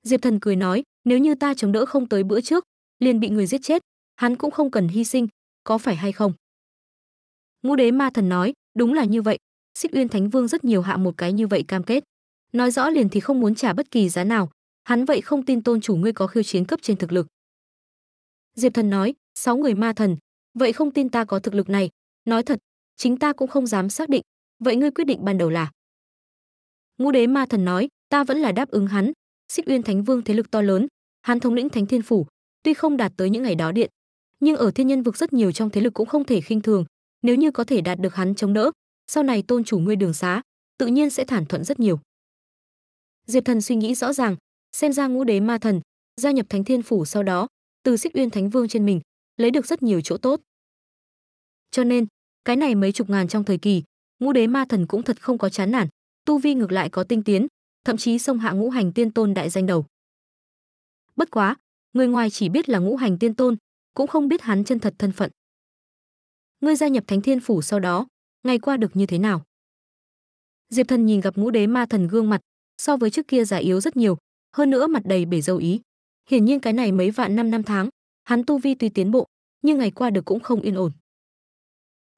Diệp Thần cười nói, nếu như ta chống đỡ không tới bữa trước, liền bị người giết chết, hắn cũng không cần hy sinh, có phải hay không? Ngũ đế ma thần nói, đúng là như vậy, Xích Uyên Thánh Vương rất nhiều hạ một cái như vậy cam kết. Nói rõ liền thì không muốn trả bất kỳ giá nào, hắn vậy không tin tôn chủ ngươi có khiêu chiến cấp trên thực lực. Diệp Thần nói, sáu người ma thần, vậy không tin ta có thực lực này, nói thật, chính ta cũng không dám xác định, vậy ngươi quyết định ban đầu là? Ngũ đế ma thần nói, ta vẫn là đáp ứng hắn, Xích Uyên Thánh Vương thế lực to lớn, hắn thống lĩnh Thánh Thiên phủ, tuy không đạt tới những ngày đó điện, nhưng ở thiên nhân vực rất nhiều trong thế lực cũng không thể khinh thường, nếu như có thể đạt được hắn chống đỡ, sau này tôn chủ ngươi đường xá, tự nhiên sẽ thản thuận rất nhiều. Diệp Thần suy nghĩ rõ ràng, xem ra Ngũ Đế Ma Thần gia nhập Thánh Thiên phủ sau đó, từ xích uyên thánh vương trên mình lấy được rất nhiều chỗ tốt cho nên cái này mấy chục ngàn trong thời kỳ ngũ đế ma thần cũng thật không có chán nản tu vi ngược lại có tinh tiến thậm chí xông hạ ngũ hành tiên tôn đại danh đầu bất quá người ngoài chỉ biết là ngũ hành tiên tôn cũng không biết hắn chân thật thân phận ngươi gia nhập thánh thiên phủ sau đó ngày qua được như thế nào diệp thần nhìn gặp ngũ đế ma thần gương mặt so với trước kia già yếu rất nhiều hơn nữa mặt đầy bể dâu ý Hiển nhiên cái này mấy vạn năm năm tháng, hắn tu vi tuy tiến bộ, nhưng ngày qua được cũng không yên ổn.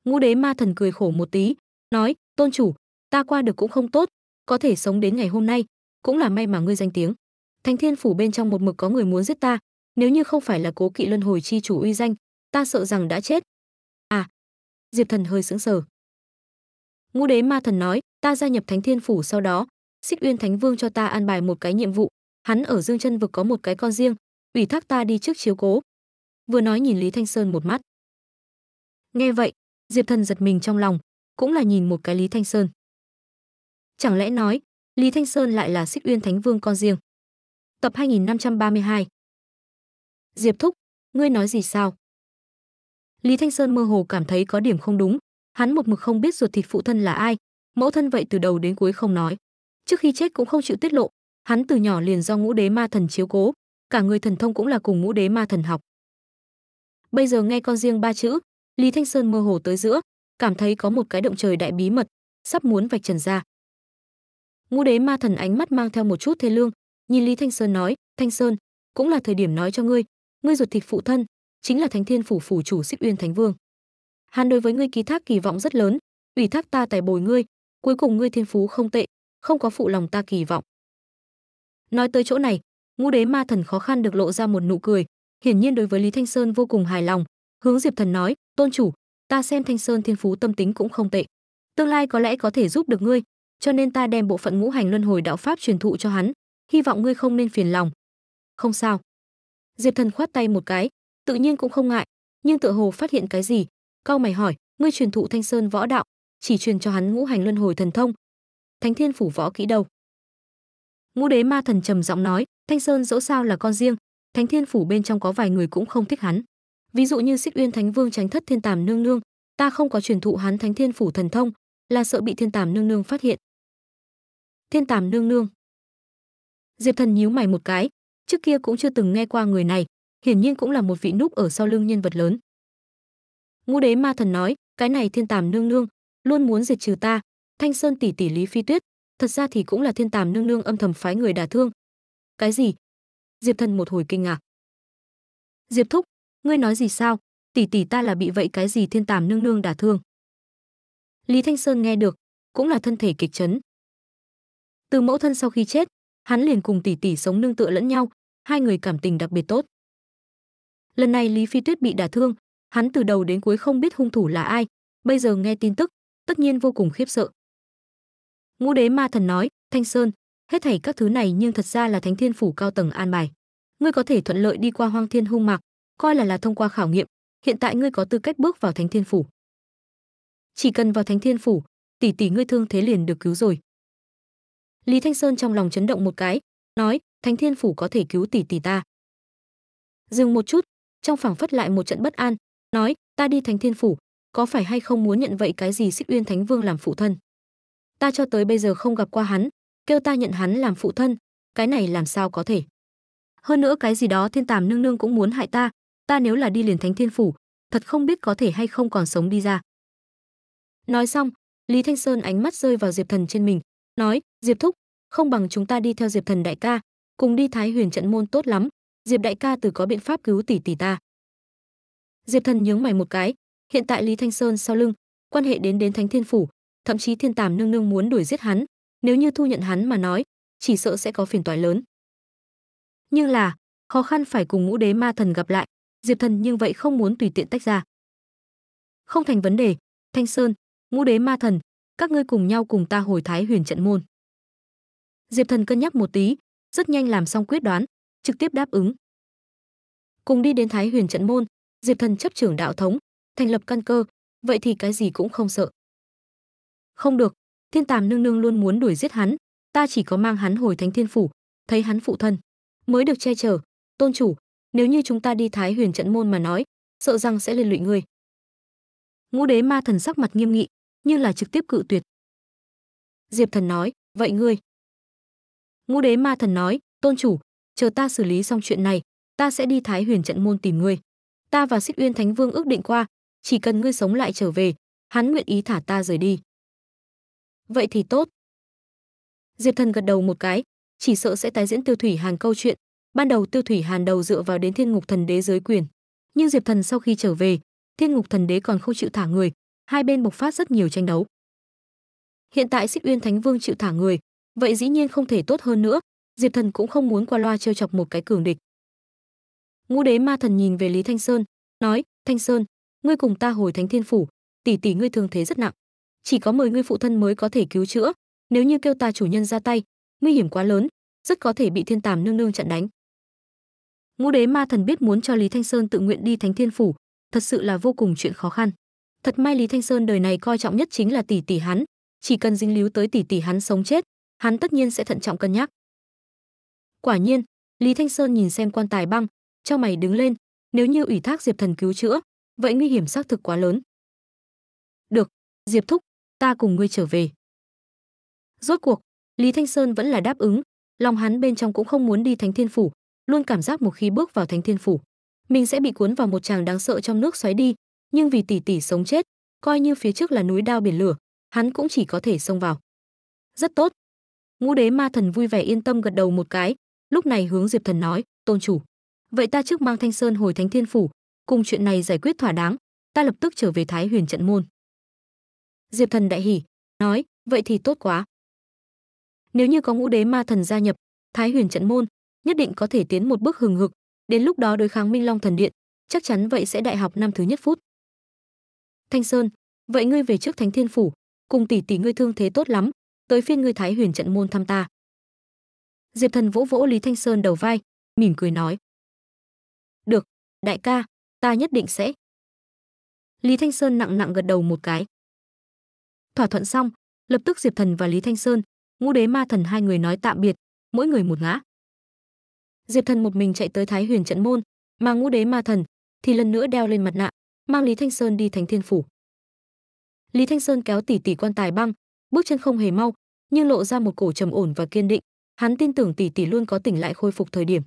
Ngũ đế ma thần cười khổ một tí, nói, tôn chủ, ta qua được cũng không tốt, có thể sống đến ngày hôm nay, cũng là may mà ngươi danh tiếng. Thánh thiên phủ bên trong một mực có người muốn giết ta, nếu như không phải là cố kỵ luân hồi chi chủ uy danh, ta sợ rằng đã chết. À, Diệp thần hơi sững sờ. Ngũ đế ma thần nói, ta gia nhập thánh thiên phủ sau đó, xích uyên thánh vương cho ta an bài một cái nhiệm vụ, hắn ở dương chân vực có một cái con riêng ủy thác ta đi trước chiếu cố vừa nói nhìn lý thanh sơn một mắt nghe vậy diệp thần giật mình trong lòng cũng là nhìn một cái lý thanh sơn chẳng lẽ nói lý thanh sơn lại là xích uyên thánh vương con riêng tập 2532 diệp thúc ngươi nói gì sao lý thanh sơn mơ hồ cảm thấy có điểm không đúng hắn một mực không biết ruột thịt phụ thân là ai mẫu thân vậy từ đầu đến cuối không nói trước khi chết cũng không chịu tiết lộ Hắn từ nhỏ liền do ngũ đế ma thần chiếu cố, cả người thần thông cũng là cùng ngũ đế ma thần học. Bây giờ nghe con riêng ba chữ, Lý Thanh Sơn mơ hồ tới giữa, cảm thấy có một cái động trời đại bí mật, sắp muốn vạch trần ra. Ngũ đế ma thần ánh mắt mang theo một chút thê lương, nhìn Lý Thanh Sơn nói, "Thanh Sơn, cũng là thời điểm nói cho ngươi, ngươi ruột thịt phụ thân, chính là Thánh Thiên phủ phủ chủ Xích Uyên Thánh Vương. Hắn đối với ngươi ký thác kỳ vọng rất lớn, ủy thác ta tài bồi ngươi, cuối cùng ngươi thiên phú không tệ, không có phụ lòng ta kỳ vọng. Nói tới chỗ này, ngũ đế ma thần khó khăn được lộ ra một nụ cười, hiển nhiên đối với Lý Thanh Sơn vô cùng hài lòng, hướng Diệp Thần nói, "Tôn chủ, ta xem Thanh Sơn thiên phú tâm tính cũng không tệ, tương lai có lẽ có thể giúp được ngươi, cho nên ta đem bộ phận ngũ hành luân hồi đạo pháp truyền thụ cho hắn, hy vọng ngươi không nên phiền lòng." "Không sao." Diệp Thần khoát tay một cái, tự nhiên cũng không ngại, nhưng tựa hồ phát hiện cái gì, cau mày hỏi, "Ngươi truyền thụ Thanh Sơn võ đạo, chỉ truyền cho hắn ngũ hành luân hồi thần thông, Thánh Thiên phủ võ kỹ đâu?" Ngũ đế ma thần trầm giọng nói, Thanh Sơn dẫu sao là con riêng, Thánh Thiên phủ bên trong có vài người cũng không thích hắn. Ví dụ như Xích Uyên Thánh Vương Tránh Thất Thiên Tàm Nương Nương, ta không có truyền thụ hắn Thánh Thiên phủ thần thông, là sợ bị Thiên Tàm Nương Nương phát hiện. Thiên Tàm Nương Nương. Diệp Thần nhíu mày một cái, trước kia cũng chưa từng nghe qua người này, hiển nhiên cũng là một vị núp ở sau lưng nhân vật lớn. Ngũ Đế Ma Thần nói, cái này Thiên Tàm Nương Nương luôn muốn diệt trừ ta, Thanh Sơn tỷ tỷ Lý Phi Tuyết, thật ra thì cũng là thiên tàm nương nương âm thầm phái người đả thương cái gì diệp thần một hồi kinh ngạc diệp thúc ngươi nói gì sao tỷ tỷ ta là bị vậy cái gì thiên tàm nương nương đả thương lý thanh sơn nghe được cũng là thân thể kịch chấn từ mẫu thân sau khi chết hắn liền cùng tỷ tỷ sống nương tựa lẫn nhau hai người cảm tình đặc biệt tốt lần này lý phi tuyết bị đả thương hắn từ đầu đến cuối không biết hung thủ là ai bây giờ nghe tin tức tất nhiên vô cùng khiếp sợ Ngũ đế ma thần nói, Thanh Sơn, hết thảy các thứ này nhưng thật ra là thánh thiên phủ cao tầng an bài. Ngươi có thể thuận lợi đi qua hoang thiên hung mạc, coi là là thông qua khảo nghiệm, hiện tại ngươi có tư cách bước vào thánh thiên phủ. Chỉ cần vào thánh thiên phủ, tỷ tỷ ngươi thương thế liền được cứu rồi. Lý Thanh Sơn trong lòng chấn động một cái, nói, thánh thiên phủ có thể cứu tỷ tỷ ta. Dừng một chút, trong phảng phất lại một trận bất an, nói, ta đi thánh thiên phủ, có phải hay không muốn nhận vậy cái gì xích uyên thánh vương làm phụ thân ta cho tới bây giờ không gặp qua hắn, kêu ta nhận hắn làm phụ thân, cái này làm sao có thể. Hơn nữa cái gì đó thiên tàm nương nương cũng muốn hại ta, ta nếu là đi liền thánh thiên phủ, thật không biết có thể hay không còn sống đi ra. Nói xong, Lý Thanh Sơn ánh mắt rơi vào Diệp Thần trên mình, nói, Diệp Thúc, không bằng chúng ta đi theo Diệp Thần đại ca, cùng đi Thái Huyền trận môn tốt lắm, Diệp đại ca từ có biện pháp cứu tỷ tỷ ta. Diệp Thần nhướng mày một cái, hiện tại Lý Thanh Sơn sau lưng, quan hệ đến đến Thánh Thiên phủ, thậm chí thiên tàm nương nương muốn đuổi giết hắn nếu như thu nhận hắn mà nói chỉ sợ sẽ có phiền toái lớn nhưng là khó khăn phải cùng ngũ đế ma thần gặp lại diệp thần nhưng vậy không muốn tùy tiện tách ra không thành vấn đề thanh sơn ngũ đế ma thần các ngươi cùng nhau cùng ta hồi thái huyền trận môn diệp thần cân nhắc một tí rất nhanh làm xong quyết đoán trực tiếp đáp ứng cùng đi đến thái huyền trận môn diệp thần chấp trưởng đạo thống thành lập căn cơ vậy thì cái gì cũng không sợ không được thiên tàm nương nương luôn muốn đuổi giết hắn ta chỉ có mang hắn hồi thánh thiên phủ thấy hắn phụ thân mới được che chở tôn chủ nếu như chúng ta đi thái huyền trận môn mà nói sợ rằng sẽ liên lụy ngươi ngũ đế ma thần sắc mặt nghiêm nghị như là trực tiếp cự tuyệt diệp thần nói vậy ngươi ngũ đế ma thần nói tôn chủ chờ ta xử lý xong chuyện này ta sẽ đi thái huyền trận môn tìm ngươi ta và xích uyên thánh vương ước định qua chỉ cần ngươi sống lại trở về hắn nguyện ý thả ta rời đi vậy thì tốt diệp thần gật đầu một cái chỉ sợ sẽ tái diễn tiêu thủy hàn câu chuyện ban đầu tiêu thủy hàn đầu dựa vào đến thiên ngục thần đế giới quyền nhưng diệp thần sau khi trở về thiên ngục thần đế còn không chịu thả người hai bên bộc phát rất nhiều tranh đấu hiện tại xích uyên thánh vương chịu thả người vậy dĩ nhiên không thể tốt hơn nữa diệp thần cũng không muốn qua loa trêu chọc một cái cường địch ngũ đế ma thần nhìn về lý thanh sơn nói thanh sơn ngươi cùng ta hồi thánh thiên phủ tỷ tỷ ngươi thương thế rất nặng chỉ có mời người phụ thân mới có thể cứu chữa nếu như kêu ta chủ nhân ra tay nguy hiểm quá lớn rất có thể bị thiên tàm nương nương chặn đánh ngũ đế ma thần biết muốn cho lý thanh sơn tự nguyện đi thánh thiên phủ thật sự là vô cùng chuyện khó khăn thật may lý thanh sơn đời này coi trọng nhất chính là tỷ tỷ hắn chỉ cần dính líu tới tỷ tỷ hắn sống chết hắn tất nhiên sẽ thận trọng cân nhắc quả nhiên lý thanh sơn nhìn xem quan tài băng cho mày đứng lên nếu như ủy thác diệp thần cứu chữa vậy nguy hiểm xác thực quá lớn được diệp thúc ta cùng ngươi trở về. Rốt cuộc, Lý Thanh Sơn vẫn là đáp ứng, lòng hắn bên trong cũng không muốn đi Thánh Thiên Phủ, luôn cảm giác một khi bước vào Thánh Thiên Phủ, mình sẽ bị cuốn vào một chàng đáng sợ trong nước xoáy đi, nhưng vì tỷ tỷ sống chết, coi như phía trước là núi đao biển lửa, hắn cũng chỉ có thể xông vào. Rất tốt. Ngũ đế ma thần vui vẻ yên tâm gật đầu một cái, lúc này hướng Diệp Thần nói, tôn chủ. Vậy ta trước mang Thanh Sơn hồi Thánh Thiên Phủ, cùng chuyện này giải quyết thỏa đáng, ta lập tức trở về Thái huyền trận môn. Diệp Thần đại hỉ, nói, vậy thì tốt quá. Nếu như có ngũ đế ma thần gia nhập, Thái Huyền trận môn, nhất định có thể tiến một bước hừng hực, đến lúc đó đối kháng Minh Long thần điện, chắc chắn vậy sẽ đại học năm thứ nhất phút. Thanh Sơn, vậy ngươi về trước Thánh Thiên phủ, cùng tỷ tỷ ngươi thương thế tốt lắm, tới phiên ngươi Thái Huyền trận môn thăm ta. Diệp Thần vỗ vỗ Lý Thanh Sơn đầu vai, mỉm cười nói: "Được, đại ca, ta nhất định sẽ." Lý Thanh Sơn nặng nặng gật đầu một cái thỏa thuận xong lập tức diệp thần và lý thanh sơn ngũ đế ma thần hai người nói tạm biệt mỗi người một ngã diệp thần một mình chạy tới thái huyền trận môn mà ngũ đế ma thần thì lần nữa đeo lên mặt nạ mang lý thanh sơn đi thánh thiên phủ lý thanh sơn kéo tỷ tỷ quan tài băng bước chân không hề mau nhưng lộ ra một cổ trầm ổn và kiên định hắn tin tưởng tỷ tỷ luôn có tỉnh lại khôi phục thời điểm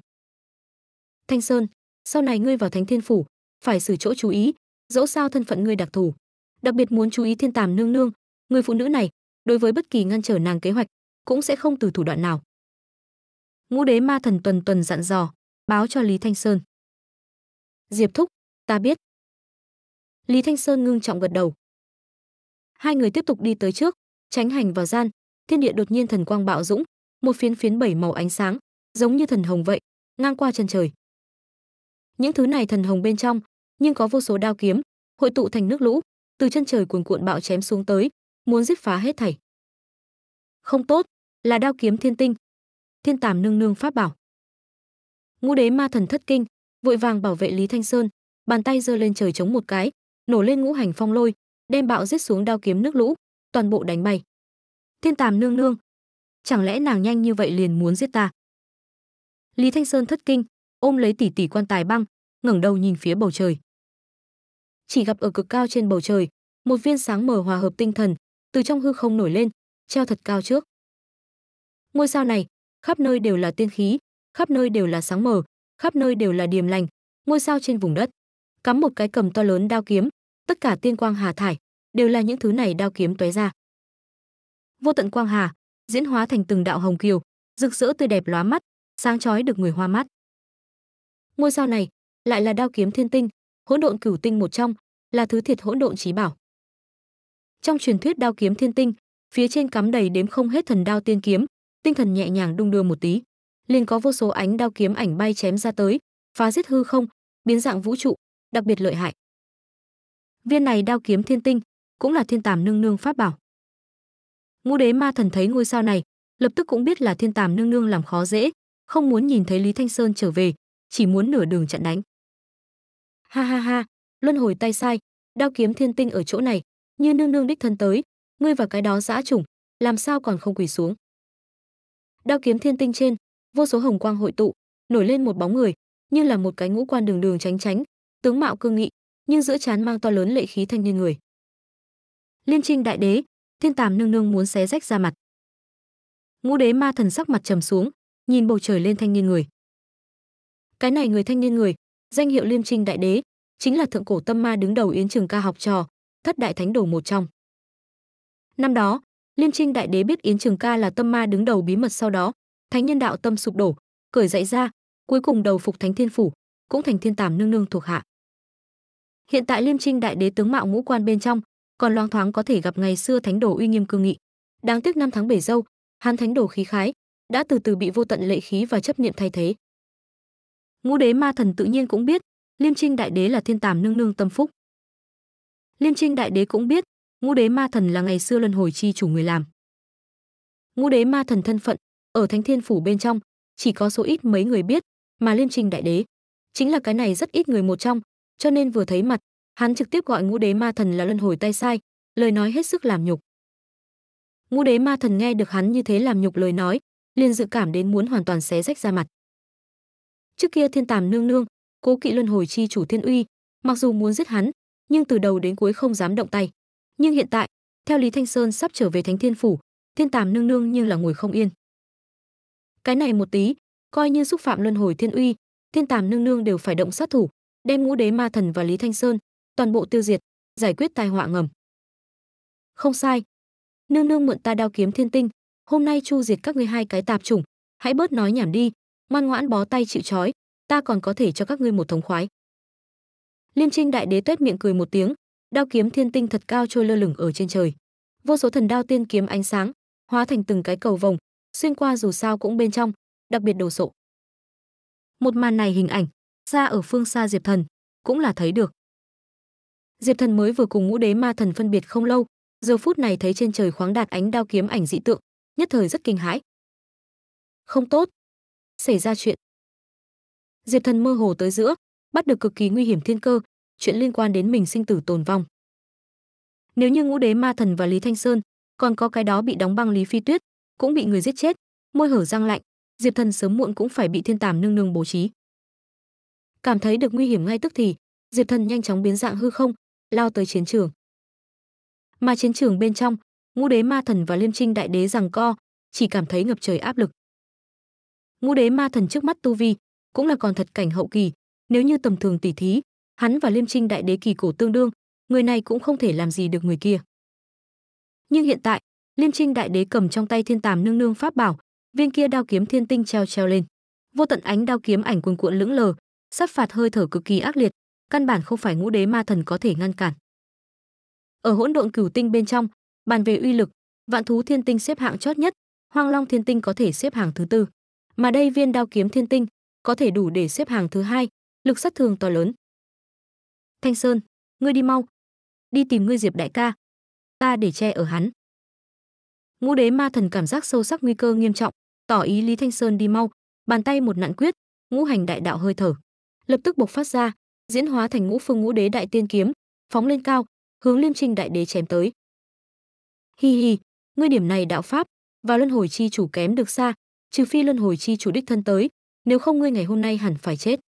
thanh sơn sau này ngươi vào thánh thiên phủ phải xử chỗ chú ý dẫu sao thân phận ngươi đặc thù đặc biệt muốn chú ý thiên tàm nương nương người phụ nữ này đối với bất kỳ ngăn trở nàng kế hoạch cũng sẽ không từ thủ đoạn nào ngũ đế ma thần tuần tuần dặn dò báo cho lý thanh sơn diệp thúc ta biết lý thanh sơn ngưng trọng gật đầu hai người tiếp tục đi tới trước tránh hành vào gian thiên địa đột nhiên thần quang bạo dũng một phiến phiến bảy màu ánh sáng giống như thần hồng vậy ngang qua chân trời những thứ này thần hồng bên trong nhưng có vô số đao kiếm hội tụ thành nước lũ từ chân trời cuồn cuộn bạo chém xuống tới muốn giết phá hết thảy. Không tốt, là đao kiếm thiên tinh. Thiên tàm nương nương pháp bảo. Ngũ đế ma thần thất kinh, vội vàng bảo vệ Lý Thanh Sơn, bàn tay giơ lên trời chống một cái, nổ lên ngũ hành phong lôi, đem bạo giết xuống đao kiếm nước lũ, toàn bộ đánh bay. Thiên tàm nương nương, chẳng lẽ nàng nhanh như vậy liền muốn giết ta? Lý Thanh Sơn thất kinh, ôm lấy tỷ tỷ quan tài băng, ngẩng đầu nhìn phía bầu trời. Chỉ gặp ở cực cao trên bầu trời, một viên sáng mờ hòa hợp tinh thần, từ trong hư không nổi lên, treo thật cao trước. Ngôi sao này, khắp nơi đều là tiên khí, khắp nơi đều là sáng mờ, khắp nơi đều là điềm lành, ngôi sao trên vùng đất. Cắm một cái cầm to lớn đao kiếm, tất cả tiên quang hà thải, đều là những thứ này đao kiếm tóe ra. Vô tận quang hà, diễn hóa thành từng đạo hồng kiều, rực rỡ tươi đẹp lóa mắt, sáng chói được người hoa mắt. Ngôi sao này lại là đao kiếm thiên tinh, hỗn độn cửu tinh một trong, là thứ thiệt hỗn độn trí bảo. Trong truyền thuyết đao kiếm thiên tinh, phía trên cắm đầy đếm không hết thần đao tiên kiếm, tinh thần nhẹ nhàng đung đưa một tí, liền có vô số ánh đao kiếm ảnh bay chém ra tới, phá giết hư không, biến dạng vũ trụ, đặc biệt lợi hại. Viên này đao kiếm thiên tinh, cũng là thiên tàm nương nương pháp bảo. Ngũ đế ma thần thấy ngôi sao này, lập tức cũng biết là thiên tàm nương nương làm khó dễ, không muốn nhìn thấy Lý Thanh Sơn trở về, chỉ muốn nửa đường chặn đánh. Ha ha ha, luân hồi tay sai, đao kiếm thiên tinh ở chỗ này, như nương nương đích thân tới, ngươi và cái đó dã chủng, làm sao còn không quỳ xuống? Đao kiếm thiên tinh trên, vô số hồng quang hội tụ, nổi lên một bóng người, như là một cái ngũ quan đường đường tránh tránh, tướng mạo cương nghị, nhưng giữa chán mang to lớn lệ khí thanh niên người. Liên Trinh đại đế, Thiên Tàm nương nương muốn xé rách ra mặt. Ngũ đế ma thần sắc mặt trầm xuống, nhìn bầu trời lên thanh niên người. Cái này người thanh niên người, danh hiệu Liêm Trinh đại đế, chính là thượng cổ tâm ma đứng đầu Yến Trường Ca học trò, thất đại thánh đồ một trong. Năm đó, Liêm Trinh đại đế biết Yến Trường Ca là tâm ma đứng đầu bí mật sau đó, thánh nhân đạo tâm sụp đổ, cởi dậy ra, cuối cùng đầu phục thánh thiên phủ, cũng thành thiên tàm nương nương thuộc hạ. Hiện tại Liêm Trinh đại đế tướng mạo ngũ quan bên trong, còn loang thoáng có thể gặp ngày xưa thánh đồ uy nghiêm cương nghị. Đáng tiếc năm tháng bể dâu, hán thánh đồ khí khái đã từ từ bị vô tận lệ khí và chấp niệm thay thế. Ngũ đế ma thần tự nhiên cũng biết, Liêm Trinh đại đế là thiên tàm nương nương tâm phúc. Liêm Trinh Đại Đế cũng biết, Ngũ Đế Ma Thần là ngày xưa luân hồi chi chủ người làm. Ngũ Đế Ma Thần thân phận ở Thánh Thiên phủ bên trong, chỉ có số ít mấy người biết, mà Liêm Trinh Đại Đế chính là cái này rất ít người một trong, cho nên vừa thấy mặt, hắn trực tiếp gọi Ngũ Đế Ma Thần là luân hồi tay sai, lời nói hết sức làm nhục. Ngũ Đế Ma Thần nghe được hắn như thế làm nhục lời nói, liền dự cảm đến muốn hoàn toàn xé rách ra mặt. Trước kia Thiên Tàm nương nương, Cố Kỵ Luân Hồi chi chủ Thiên Uy, mặc dù muốn giết hắn, nhưng từ đầu đến cuối không dám động tay. Nhưng hiện tại, theo Lý Thanh Sơn sắp trở về Thánh Thiên phủ, Thiên Tàm nương nương như là ngồi không yên. Cái này một tí, coi như xúc phạm luân hồi thiên uy, Thiên Tàm nương nương đều phải động sát thủ, đem ngũ đế ma thần và Lý Thanh Sơn toàn bộ tiêu diệt, giải quyết tai họa ngầm. Không sai. Nương nương mượn ta đao kiếm thiên tinh, hôm nay chu diệt các ngươi hai cái tạp chủng, hãy bớt nói nhảm đi, ngoan ngoãn bó tay chịu trói, ta còn có thể cho các ngươi một thống khoái. Liêm Trinh Đại Đế tuyết miệng cười một tiếng, đao kiếm thiên tinh thật cao trôi lơ lửng ở trên trời. Vô số thần đao tiên kiếm ánh sáng, hóa thành từng cái cầu vồng, xuyên qua dù sao cũng bên trong, đặc biệt đồ sộ. Một màn này hình ảnh, xa ở phương xa Diệp Thần, cũng là thấy được. Diệp Thần mới vừa cùng Ngũ Đế Ma Thần phân biệt không lâu, giờ phút này thấy trên trời khoáng đạt ánh đao kiếm ảnh dị tượng, nhất thời rất kinh hãi. Không tốt, xảy ra chuyện. Diệp Thần mơ hồ tới giữa, bắt được cực kỳ nguy hiểm thiên cơ, chuyện liên quan đến mình sinh tử tồn vong. Nếu như Ngũ Đế Ma Thần và Lý Thanh Sơn, còn có cái đó bị đóng băng Lý Phi Tuyết, cũng bị người giết chết, môi hở răng lạnh, Diệp Thần sớm muộn cũng phải bị Thiên Tàm nương nương bố trí. Cảm thấy được nguy hiểm ngay tức thì, Diệp Thần nhanh chóng biến dạng hư không, lao tới chiến trường. Mà chiến trường bên trong, Ngũ Đế Ma Thần và Liêm Trinh Đại Đế rằng co, chỉ cảm thấy ngập trời áp lực. Ngũ Đế Ma Thần trước mắt tu vi, cũng là còn thật cảnh hậu kỳ, nếu như tầm thường tỷ thí, hắn và Liêm Trinh đại đế kỳ cổ tương đương, người này cũng không thể làm gì được người kia. Nhưng hiện tại, Liêm Trinh đại đế cầm trong tay thiên tàm nương nương pháp bảo, viên kia đao kiếm thiên tinh treo treo lên. Vô tận ánh đao kiếm ảnh cuồn cuộn lững lờ, sắp phạt hơi thở cực kỳ ác liệt, căn bản không phải ngũ đế ma thần có thể ngăn cản. Ở hỗn độn cửu tinh bên trong, bàn về uy lực, vạn thú thiên tinh xếp hạng chót nhất, hoang long thiên tinh có thể xếp hạng thứ tư, mà đây viên đao kiếm thiên tinh có thể đủ để xếp hạng thứ hai, lực sát thương to lớn. Thanh Sơn, ngươi đi mau, đi tìm ngươi Diệp đại ca, ta để che ở hắn. Ngũ đế ma thần cảm giác sâu sắc nguy cơ nghiêm trọng, tỏ ý Lý Thanh Sơn đi mau, bàn tay một nặn quyết, ngũ hành đại đạo hơi thở, lập tức bộc phát ra, diễn hóa thành ngũ phương ngũ đế đại tiên kiếm, phóng lên cao, hướng Liêm Trinh đại đế chém tới. Hi hi, ngươi điểm này đạo pháp và luân hồi chi chủ kém được xa, trừ phi luân hồi chi chủ đích thân tới, nếu không ngươi ngày hôm nay hẳn phải chết.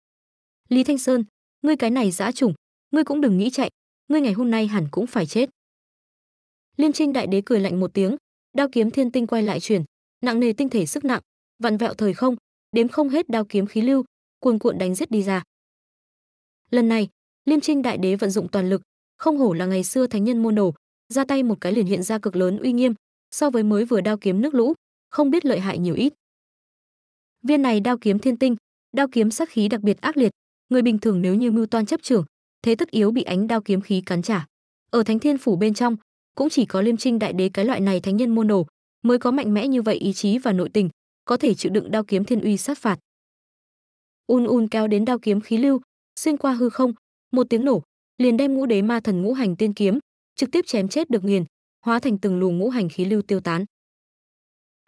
Lý Thanh Sơn, ngươi cái này dã chủng, ngươi cũng đừng nghĩ chạy, ngươi ngày hôm nay hẳn cũng phải chết. Liêm Trinh đại đế cười lạnh một tiếng, đao kiếm thiên tinh quay lại chuyển, nặng nề tinh thể sức nặng, vặn vẹo thời không, đếm không hết đao kiếm khí lưu, cuồn cuộn đánh giết đi ra. Lần này, Liêm Trinh đại đế vận dụng toàn lực, không hổ là ngày xưa thánh nhân môn đồ, ra tay một cái liền hiện ra cực lớn uy nghiêm, so với mới vừa đao kiếm nước lũ, không biết lợi hại nhiều ít. Viên này đao kiếm thiên tinh, đao kiếm sát khí đặc biệt ác liệt, người bình thường nếu như mưu toan chấp trưởng thế tất yếu bị ánh đao kiếm khí cắn trả ở thánh thiên phủ bên trong cũng chỉ có liêm trinh đại đế cái loại này thánh nhân môn đồ mới có mạnh mẽ như vậy ý chí và nội tình có thể chịu đựng đao kiếm thiên uy sát phạt un un kéo đến đao kiếm khí lưu xuyên qua hư không một tiếng nổ liền đem ngũ đế ma thần ngũ hành tiên kiếm trực tiếp chém chết được nghiền hóa thành từng luồng ngũ hành khí lưu tiêu tán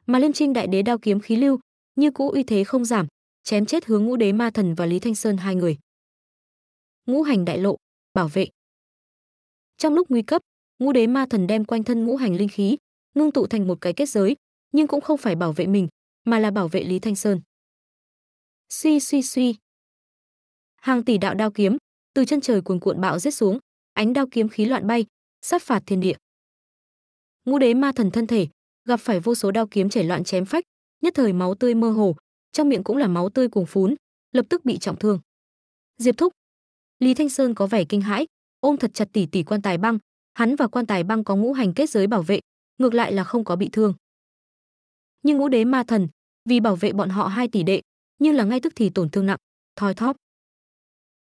mà liêm trinh đại đế đao kiếm khí lưu như cũ uy thế không giảm chém chết hướng ngũ đế ma thần và Lý Thanh Sơn hai người. Ngũ hành đại lộ, bảo vệ. Trong lúc nguy cấp, ngũ đế ma thần đem quanh thân ngũ hành linh khí, ngưng tụ thành một cái kết giới, nhưng cũng không phải bảo vệ mình, mà là bảo vệ Lý Thanh Sơn. Suy suy suy. Hàng tỷ đạo đao kiếm từ chân trời cuồn cuộn bạo giết xuống, ánh đao kiếm khí loạn bay, sát phạt thiên địa. Ngũ đế ma thần thân thể gặp phải vô số đao kiếm chảy loạn chém phách, nhất thời máu tươi mơ hồ, trong miệng cũng là máu tươi cuồng phún, lập tức bị trọng thương. Diệp thúc. Lý Thanh Sơn có vẻ kinh hãi, ôm thật chặt tỷ tỷ quan tài băng, hắn và quan tài băng có ngũ hành kết giới bảo vệ, ngược lại là không có bị thương. Nhưng ngũ đế ma thần, vì bảo vệ bọn họ hai tỷ đệ, nhưng là ngay tức thì tổn thương nặng, thoi thóp.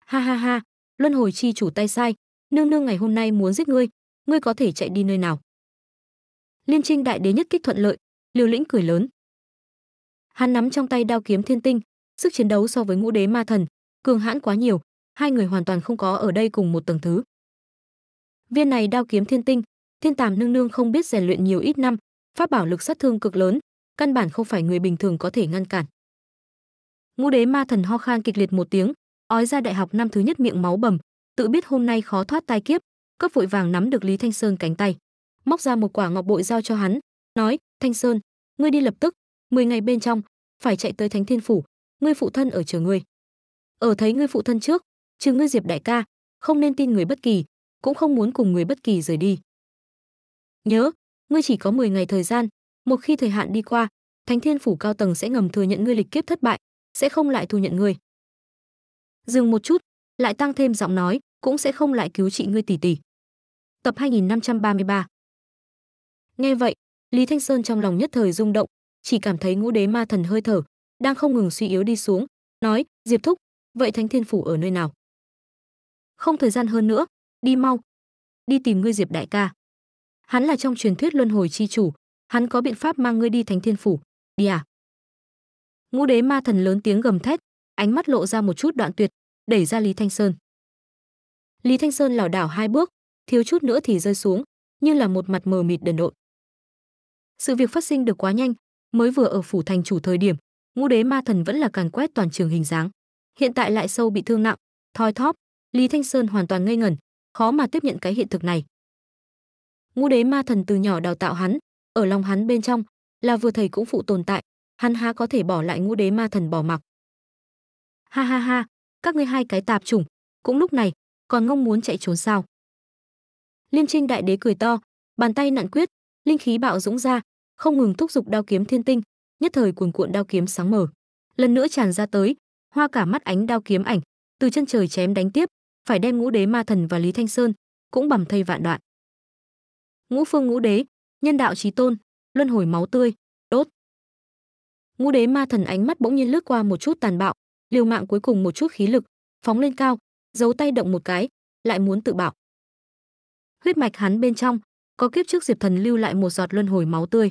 Ha ha ha, luân hồi chi chủ tay sai, nương nương ngày hôm nay muốn giết ngươi, ngươi có thể chạy đi nơi nào? liên Trinh đại đế nhất kích thuận lợi, Liều Lĩnh cười lớn hắn nắm trong tay đao kiếm thiên tinh sức chiến đấu so với ngũ đế ma thần cường hãn quá nhiều hai người hoàn toàn không có ở đây cùng một tầng thứ viên này đao kiếm thiên tinh thiên tàm nương nương không biết rèn luyện nhiều ít năm pháp bảo lực sát thương cực lớn căn bản không phải người bình thường có thể ngăn cản ngũ đế ma thần ho khan kịch liệt một tiếng ói ra đại học năm thứ nhất miệng máu bầm tự biết hôm nay khó thoát tai kiếp cấp vội vàng nắm được lý thanh sơn cánh tay móc ra một quả ngọc bội giao cho hắn nói thanh sơn ngươi đi lập tức 10 ngày bên trong phải chạy tới Thánh Thiên phủ, ngươi phụ thân ở chờ ngươi. Ở thấy ngươi phụ thân trước, trừ ngươi Diệp đại ca, không nên tin người bất kỳ, cũng không muốn cùng người bất kỳ rời đi. Nhớ, ngươi chỉ có 10 ngày thời gian, một khi thời hạn đi qua, Thánh Thiên phủ cao tầng sẽ ngầm thừa nhận ngươi lịch kiếp thất bại, sẽ không lại thu nhận ngươi. Dừng một chút, lại tăng thêm giọng nói, cũng sẽ không lại cứu trị ngươi tỷ tỷ. Tập 2533. Nghe vậy, Lý Thanh Sơn trong lòng nhất thời rung động, chỉ cảm thấy ngũ đế ma thần hơi thở đang không ngừng suy yếu đi xuống, nói: "Diệp thúc, vậy Thánh Thiên phủ ở nơi nào?" "Không thời gian hơn nữa, đi mau, đi tìm ngươi Diệp đại ca." Hắn là trong truyền thuyết luân hồi chi chủ, hắn có biện pháp mang ngươi đi Thánh Thiên phủ, đi à? Ngũ đế ma thần lớn tiếng gầm thét, ánh mắt lộ ra một chút đoạn tuyệt, đẩy ra Lý Thanh Sơn. Lý Thanh Sơn lảo đảo hai bước, thiếu chút nữa thì rơi xuống, như là một mặt mờ mịt đần độn. Sự việc phát sinh được quá nhanh, Mới vừa ở phủ thành chủ thời điểm, ngũ đế ma thần vẫn là càn quét toàn trường hình dáng. Hiện tại lại sâu bị thương nặng, thoi thóp, Lý Thanh Sơn hoàn toàn ngây ngẩn, khó mà tiếp nhận cái hiện thực này. Ngũ đế ma thần từ nhỏ đào tạo hắn, ở lòng hắn bên trong là vừa thầy cũng phụ tồn tại, hắn há có thể bỏ lại ngũ đế ma thần bỏ mặc. Ha ha ha, các ngươi hai cái tạp chủng, cũng lúc này còn ngông muốn chạy trốn sao? Liêm Trinh đại đế cười to, bàn tay nặn quyết, linh khí bạo dũng ra, không ngừng thúc giục đao kiếm thiên tinh, nhất thời cuồn cuộn đao kiếm sáng mở. Lần nữa tràn ra tới, hoa cả mắt ánh đao kiếm ảnh, từ chân trời chém đánh tiếp, phải đem Ngũ Đế Ma Thần và Lý Thanh Sơn cũng bầm thây vạn đoạn. Ngũ Phương Ngũ Đế, nhân đạo chí tôn, luân hồi máu tươi, đốt. Ngũ Đế Ma Thần ánh mắt bỗng nhiên lướt qua một chút tàn bạo, liều mạng cuối cùng một chút khí lực, phóng lên cao, giấu tay động một cái, lại muốn tự bạo. Huyết mạch hắn bên trong, có kiếp trước Diệp Thần lưu lại một giọt luân hồi máu tươi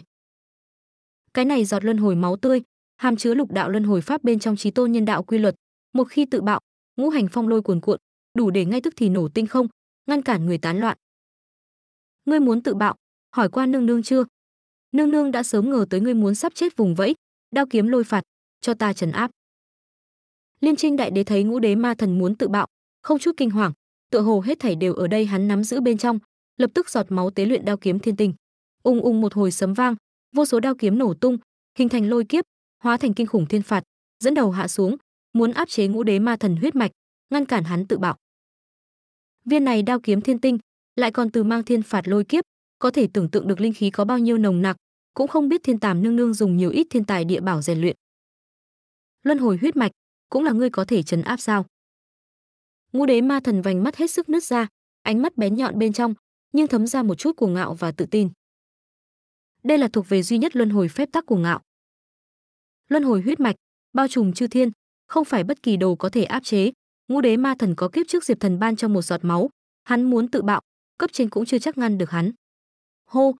cái này giọt luân hồi máu tươi hàm chứa lục đạo luân hồi pháp bên trong trí tôn nhân đạo quy luật một khi tự bạo ngũ hành phong lôi cuồn cuộn đủ để ngay tức thì nổ tinh không ngăn cản người tán loạn ngươi muốn tự bạo hỏi qua nương nương chưa nương nương đã sớm ngờ tới ngươi muốn sắp chết vùng vẫy đao kiếm lôi phạt cho ta trấn áp liên trinh đại đế thấy ngũ đế ma thần muốn tự bạo không chút kinh hoàng tựa hồ hết thảy đều ở đây hắn nắm giữ bên trong lập tức giọt máu tế luyện đao kiếm thiên tình, ung ung một hồi sấm vang vô số đao kiếm nổ tung hình thành lôi kiếp hóa thành kinh khủng thiên phạt dẫn đầu hạ xuống muốn áp chế ngũ đế ma thần huyết mạch ngăn cản hắn tự bạo viên này đao kiếm thiên tinh lại còn từ mang thiên phạt lôi kiếp có thể tưởng tượng được linh khí có bao nhiêu nồng nặc cũng không biết thiên tàm nương nương dùng nhiều ít thiên tài địa bảo rèn luyện luân hồi huyết mạch cũng là ngươi có thể chấn áp sao ngũ đế ma thần vành mắt hết sức nứt ra ánh mắt bén nhọn bên trong nhưng thấm ra một chút cuồng ngạo và tự tin đây là thuộc về duy nhất luân hồi phép tắc của ngạo. Luân hồi huyết mạch, bao trùm chư thiên, không phải bất kỳ đồ có thể áp chế. Ngũ đế ma thần có kiếp trước Diệp thần ban cho một giọt máu, hắn muốn tự bạo, cấp trên cũng chưa chắc ngăn được hắn. Hô!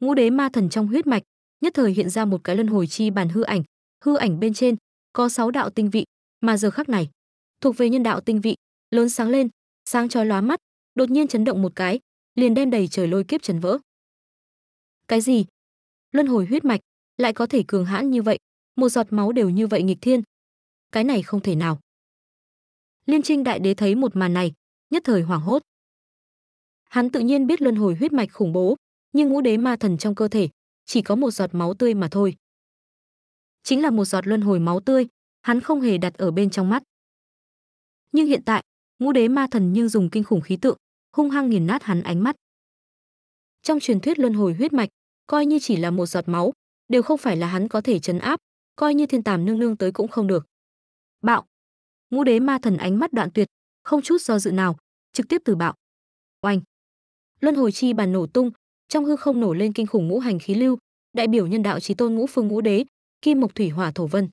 Ngũ đế ma thần trong huyết mạch, nhất thời hiện ra một cái luân hồi chi bàn hư ảnh, hư ảnh bên trên có sáu đạo tinh vị, mà giờ khắc này, thuộc về nhân đạo tinh vị, lớn sáng lên, sáng chói lóa mắt, đột nhiên chấn động một cái, liền đem đầy trời lôi kiếp chấn vỡ. Cái gì? luân hồi huyết mạch, lại có thể cường hãn như vậy, một giọt máu đều như vậy nghịch thiên. Cái này không thể nào. Liên Trinh đại đế thấy một màn này, nhất thời hoảng hốt. Hắn tự nhiên biết luân hồi huyết mạch khủng bố, nhưng ngũ đế ma thần trong cơ thể chỉ có một giọt máu tươi mà thôi. Chính là một giọt luân hồi máu tươi, hắn không hề đặt ở bên trong mắt. Nhưng hiện tại, ngũ đế ma thần nhưng dùng kinh khủng khí tượng, hung hăng nghiền nát hắn ánh mắt. Trong truyền thuyết luân hồi huyết mạch, coi như chỉ là một giọt máu, đều không phải là hắn có thể chấn áp, coi như thiên tàm nương nương tới cũng không được. Bạo. Ngũ đế ma thần ánh mắt đoạn tuyệt, không chút do dự nào, trực tiếp từ bạo. Oanh. Luân hồi chi bàn nổ tung, trong hư không nổ lên kinh khủng ngũ hành khí lưu, đại biểu nhân đạo chí tôn ngũ phương ngũ đế, kim mộc thủy hỏa thổ vân.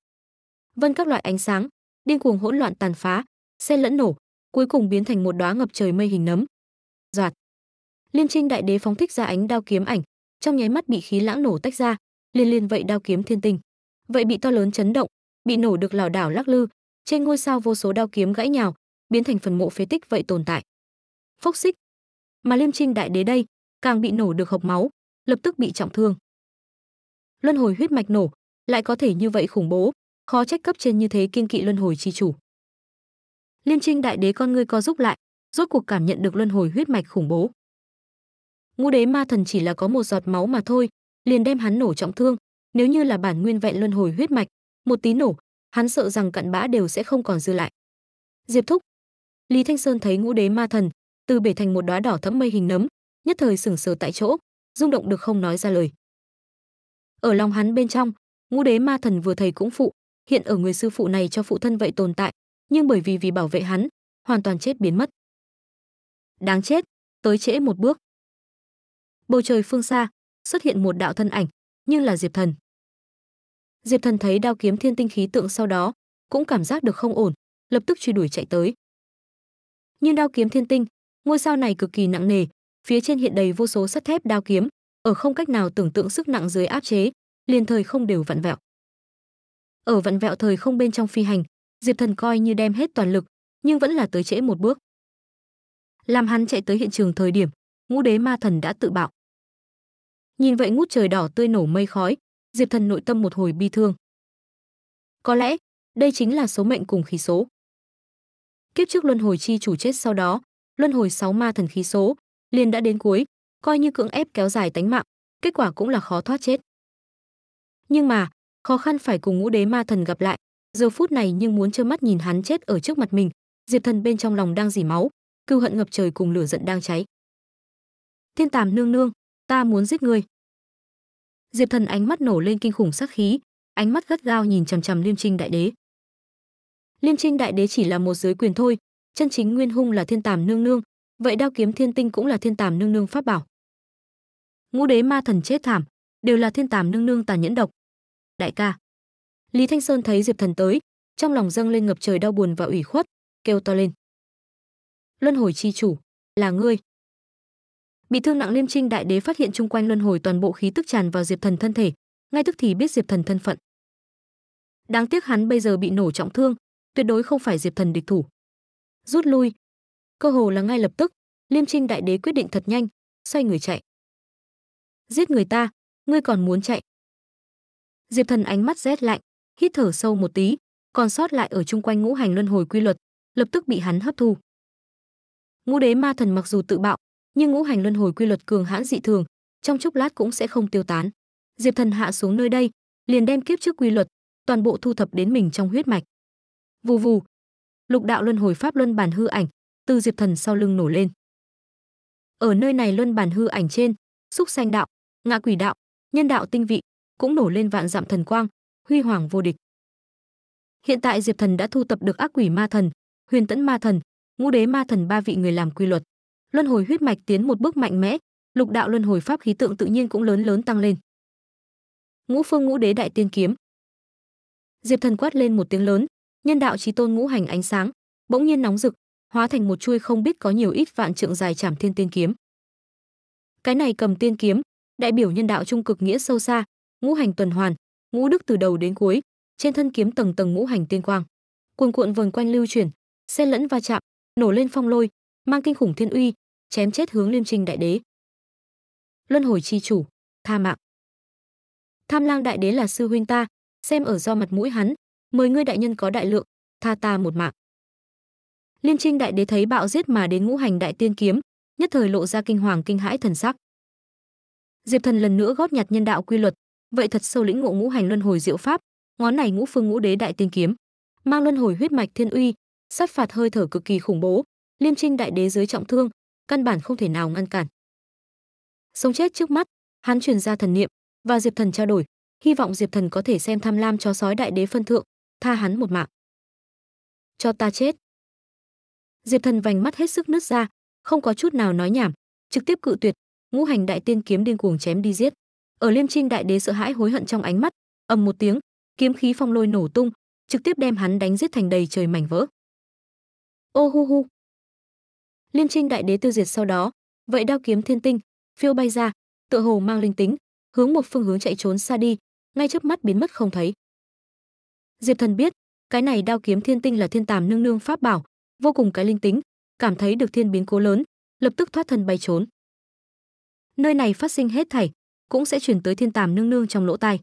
Vân các loại ánh sáng, điên cuồng hỗn loạn tàn phá, xen lẫn nổ, cuối cùng biến thành một đóa ngập trời mây hình nấm. giọt Liêm Trinh đại đế phóng thích ra ánh đao kiếm ảnh, trong nháy mắt bị khí lãng nổ tách ra, liên liên vậy đao kiếm thiên tình Vậy bị to lớn chấn động, bị nổ được lảo đảo lắc lư, trên ngôi sao vô số đao kiếm gãy nhào, biến thành phần mộ phế tích vậy tồn tại. Phốc xích. Mà Liêm Trinh đại đế đây, càng bị nổ được hộc máu, lập tức bị trọng thương. Luân hồi huyết mạch nổ, lại có thể như vậy khủng bố, khó trách cấp trên như thế kiên kỵ luân hồi chi chủ. Liêm Trinh đại đế con ngươi co rúc lại, rốt cuộc cảm nhận được luân hồi huyết mạch khủng bố ngũ đế ma thần chỉ là có một giọt máu mà thôi, liền đem hắn nổ trọng thương, nếu như là bản nguyên vẹn luân hồi huyết mạch, một tí nổ, hắn sợ rằng cặn bã đều sẽ không còn dư lại. Diệp thúc. Lý Thanh Sơn thấy ngũ đế ma thần, từ bể thành một đóa đỏ thẫm mây hình nấm, nhất thời sững sờ tại chỗ, rung động được không nói ra lời. Ở lòng hắn bên trong, ngũ đế ma thần vừa thầy cũng phụ, hiện ở người sư phụ này cho phụ thân vậy tồn tại, nhưng bởi vì vì bảo vệ hắn, hoàn toàn chết biến mất. Đáng chết, tới trễ một bước bầu trời phương xa xuất hiện một đạo thân ảnh nhưng là diệp thần diệp thần thấy đao kiếm thiên tinh khí tượng sau đó cũng cảm giác được không ổn lập tức truy đuổi chạy tới nhưng đao kiếm thiên tinh ngôi sao này cực kỳ nặng nề phía trên hiện đầy vô số sắt thép đao kiếm ở không cách nào tưởng tượng sức nặng dưới áp chế liền thời không đều vặn vẹo ở vặn vẹo thời không bên trong phi hành diệp thần coi như đem hết toàn lực nhưng vẫn là tới trễ một bước làm hắn chạy tới hiện trường thời điểm ngũ đế ma thần đã tự bạo Nhìn vậy ngút trời đỏ tươi nổ mây khói, Diệp Thần nội tâm một hồi bi thương. Có lẽ, đây chính là số mệnh cùng khí số. Kiếp trước luân hồi chi chủ chết sau đó, luân hồi sáu ma thần khí số, liền đã đến cuối, coi như cưỡng ép kéo dài tánh mạng, kết quả cũng là khó thoát chết. Nhưng mà, khó khăn phải cùng ngũ đế ma thần gặp lại, giờ phút này nhưng muốn trơ mắt nhìn hắn chết ở trước mặt mình, Diệp Thần bên trong lòng đang dỉ máu, cưu hận ngập trời cùng lửa giận đang cháy. Thiên Tàm nương nương, ta muốn giết ngươi diệp thần ánh mắt nổ lên kinh khủng sắc khí ánh mắt gắt gao nhìn chằm chằm liêm trinh đại đế liêm trinh đại đế chỉ là một giới quyền thôi chân chính nguyên hung là thiên tàm nương nương vậy đao kiếm thiên tinh cũng là thiên tàm nương nương pháp bảo ngũ đế ma thần chết thảm đều là thiên tàm nương nương tàn nhẫn độc đại ca lý thanh sơn thấy diệp thần tới trong lòng dâng lên ngập trời đau buồn và ủy khuất kêu to lên luân hồi chi chủ là ngươi bị thương nặng liêm trinh đại đế phát hiện chung quanh luân hồi toàn bộ khí tức tràn vào diệp thần thân thể ngay tức thì biết diệp thần thân phận đáng tiếc hắn bây giờ bị nổ trọng thương tuyệt đối không phải diệp thần địch thủ rút lui cơ hồ là ngay lập tức liêm trinh đại đế quyết định thật nhanh xoay người chạy giết người ta ngươi còn muốn chạy diệp thần ánh mắt rét lạnh hít thở sâu một tí còn sót lại ở chung quanh ngũ hành luân hồi quy luật lập tức bị hắn hấp thu ngũ đế ma thần mặc dù tự bạo nhưng ngũ hành luân hồi quy luật cường hãn dị thường trong chốc lát cũng sẽ không tiêu tán diệp thần hạ xuống nơi đây liền đem kiếp trước quy luật toàn bộ thu thập đến mình trong huyết mạch vù vù lục đạo luân hồi pháp luân bản hư ảnh từ diệp thần sau lưng nổi lên ở nơi này luân bản hư ảnh trên xúc sanh đạo ngạ quỷ đạo nhân đạo tinh vị cũng nổi lên vạn dặm thần quang huy hoàng vô địch hiện tại diệp thần đã thu tập được ác quỷ ma thần huyền tẫn ma thần ngũ đế ma thần ba vị người làm quy luật luân hồi huyết mạch tiến một bước mạnh mẽ, lục đạo luân hồi pháp khí tượng tự nhiên cũng lớn lớn tăng lên. Ngũ phương ngũ đế đại tiên kiếm. Diệp Thần quát lên một tiếng lớn, nhân đạo chí tôn ngũ hành ánh sáng, bỗng nhiên nóng rực, hóa thành một chuôi không biết có nhiều ít vạn trượng dài chảm thiên tiên kiếm. Cái này cầm tiên kiếm, đại biểu nhân đạo trung cực nghĩa sâu xa, ngũ hành tuần hoàn, ngũ đức từ đầu đến cuối, trên thân kiếm tầng tầng ngũ hành tiên quang, cuồn cuộn vần quanh lưu chuyển, xen lẫn va chạm, nổ lên phong lôi, mang kinh khủng thiên uy, chém chết hướng Liêm trình đại đế. Luân hồi chi chủ, tha mạng. Tham Lang đại đế là sư huynh ta, xem ở do mặt mũi hắn, mời ngươi đại nhân có đại lượng, tha ta một mạng. Liêm Trinh đại đế thấy bạo giết mà đến ngũ hành đại tiên kiếm, nhất thời lộ ra kinh hoàng kinh hãi thần sắc. Diệp Thần lần nữa góp nhặt nhân đạo quy luật, vậy thật sâu lĩnh ngộ ngũ hành luân hồi diệu pháp, ngón này ngũ phương ngũ đế đại tiên kiếm, mang luân hồi huyết mạch thiên uy, sát phạt hơi thở cực kỳ khủng bố, Liêm Trinh đại đế dưới trọng thương, căn bản không thể nào ngăn cản. Sống chết trước mắt, hắn truyền ra thần niệm và Diệp Thần trao đổi, hy vọng Diệp Thần có thể xem tham lam cho sói đại đế phân thượng, tha hắn một mạng. Cho ta chết. Diệp Thần vành mắt hết sức nứt ra, không có chút nào nói nhảm, trực tiếp cự tuyệt, ngũ hành đại tiên kiếm điên cuồng chém đi giết. Ở Liêm Trinh đại đế sợ hãi hối hận trong ánh mắt, ầm một tiếng, kiếm khí phong lôi nổ tung, trực tiếp đem hắn đánh giết thành đầy trời mảnh vỡ. Ô hu hu, Liên Trinh đại đế tiêu diệt sau đó, vậy đao kiếm thiên tinh phiêu bay ra, tựa hồ mang linh tính, hướng một phương hướng chạy trốn xa đi, ngay trước mắt biến mất không thấy. Diệp Thần biết, cái này đao kiếm thiên tinh là thiên tàm nương nương pháp bảo, vô cùng cái linh tính, cảm thấy được thiên biến cố lớn, lập tức thoát thân bay trốn. Nơi này phát sinh hết thảy, cũng sẽ chuyển tới thiên tàm nương nương trong lỗ tai.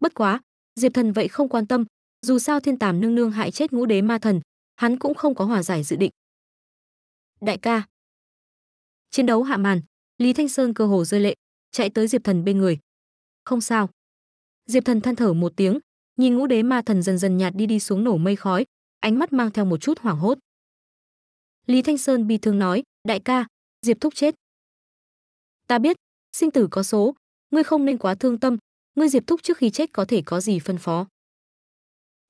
Bất quá, Diệp Thần vậy không quan tâm, dù sao thiên tàm nương nương hại chết ngũ đế ma thần, hắn cũng không có hòa giải dự định đại ca. Chiến đấu hạ màn, Lý Thanh Sơn cơ hồ rơi lệ, chạy tới Diệp Thần bên người. Không sao. Diệp Thần than thở một tiếng, nhìn ngũ đế ma thần dần dần nhạt đi đi xuống nổ mây khói, ánh mắt mang theo một chút hoảng hốt. Lý Thanh Sơn bi thương nói, đại ca, Diệp thúc chết. Ta biết, sinh tử có số, ngươi không nên quá thương tâm, ngươi Diệp thúc trước khi chết có thể có gì phân phó.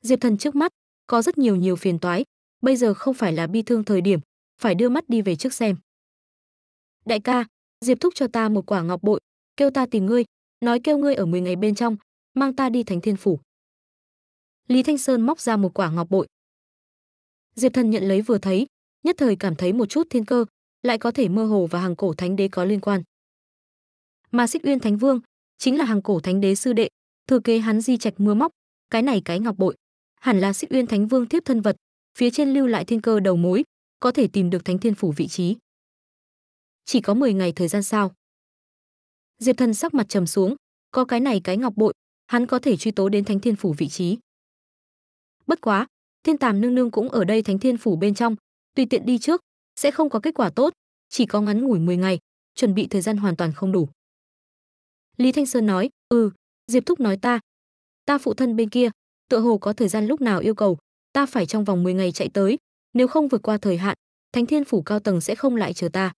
Diệp thần trước mắt, có rất nhiều nhiều phiền toái, bây giờ không phải là bi thương thời điểm, phải đưa mắt đi về trước xem. Đại ca, Diệp thúc cho ta một quả ngọc bội, kêu ta tìm ngươi, nói kêu ngươi ở 10 ngày bên trong, mang ta đi Thánh Thiên phủ. Lý Thanh Sơn móc ra một quả ngọc bội. Diệp Thần nhận lấy vừa thấy, nhất thời cảm thấy một chút thiên cơ, lại có thể mơ hồ và hàng cổ thánh đế có liên quan. Mà Xích Uyên Thánh Vương chính là hàng cổ thánh đế sư đệ, thừa kế hắn di trạch mưa móc, cái này cái ngọc bội, hẳn là Xích Uyên Thánh Vương tiếp thân vật, phía trên lưu lại thiên cơ đầu mối, có thể tìm được Thánh Thiên phủ vị trí. Chỉ có 10 ngày thời gian sao? Diệp Thần sắc mặt trầm xuống, có cái này cái ngọc bội, hắn có thể truy tố đến Thánh Thiên phủ vị trí. Bất quá, Thiên Tàm nương nương cũng ở đây Thánh Thiên phủ bên trong, tùy tiện đi trước sẽ không có kết quả tốt, chỉ có ngắn ngủi 10 ngày, chuẩn bị thời gian hoàn toàn không đủ. Lý Thanh Sơn nói, "Ừ, Diệp thúc nói ta, ta phụ thân bên kia, tựa hồ có thời gian lúc nào yêu cầu, ta phải trong vòng 10 ngày chạy tới, nếu không vượt qua thời hạn, Thánh Thiên phủ cao tầng sẽ không lại chờ ta."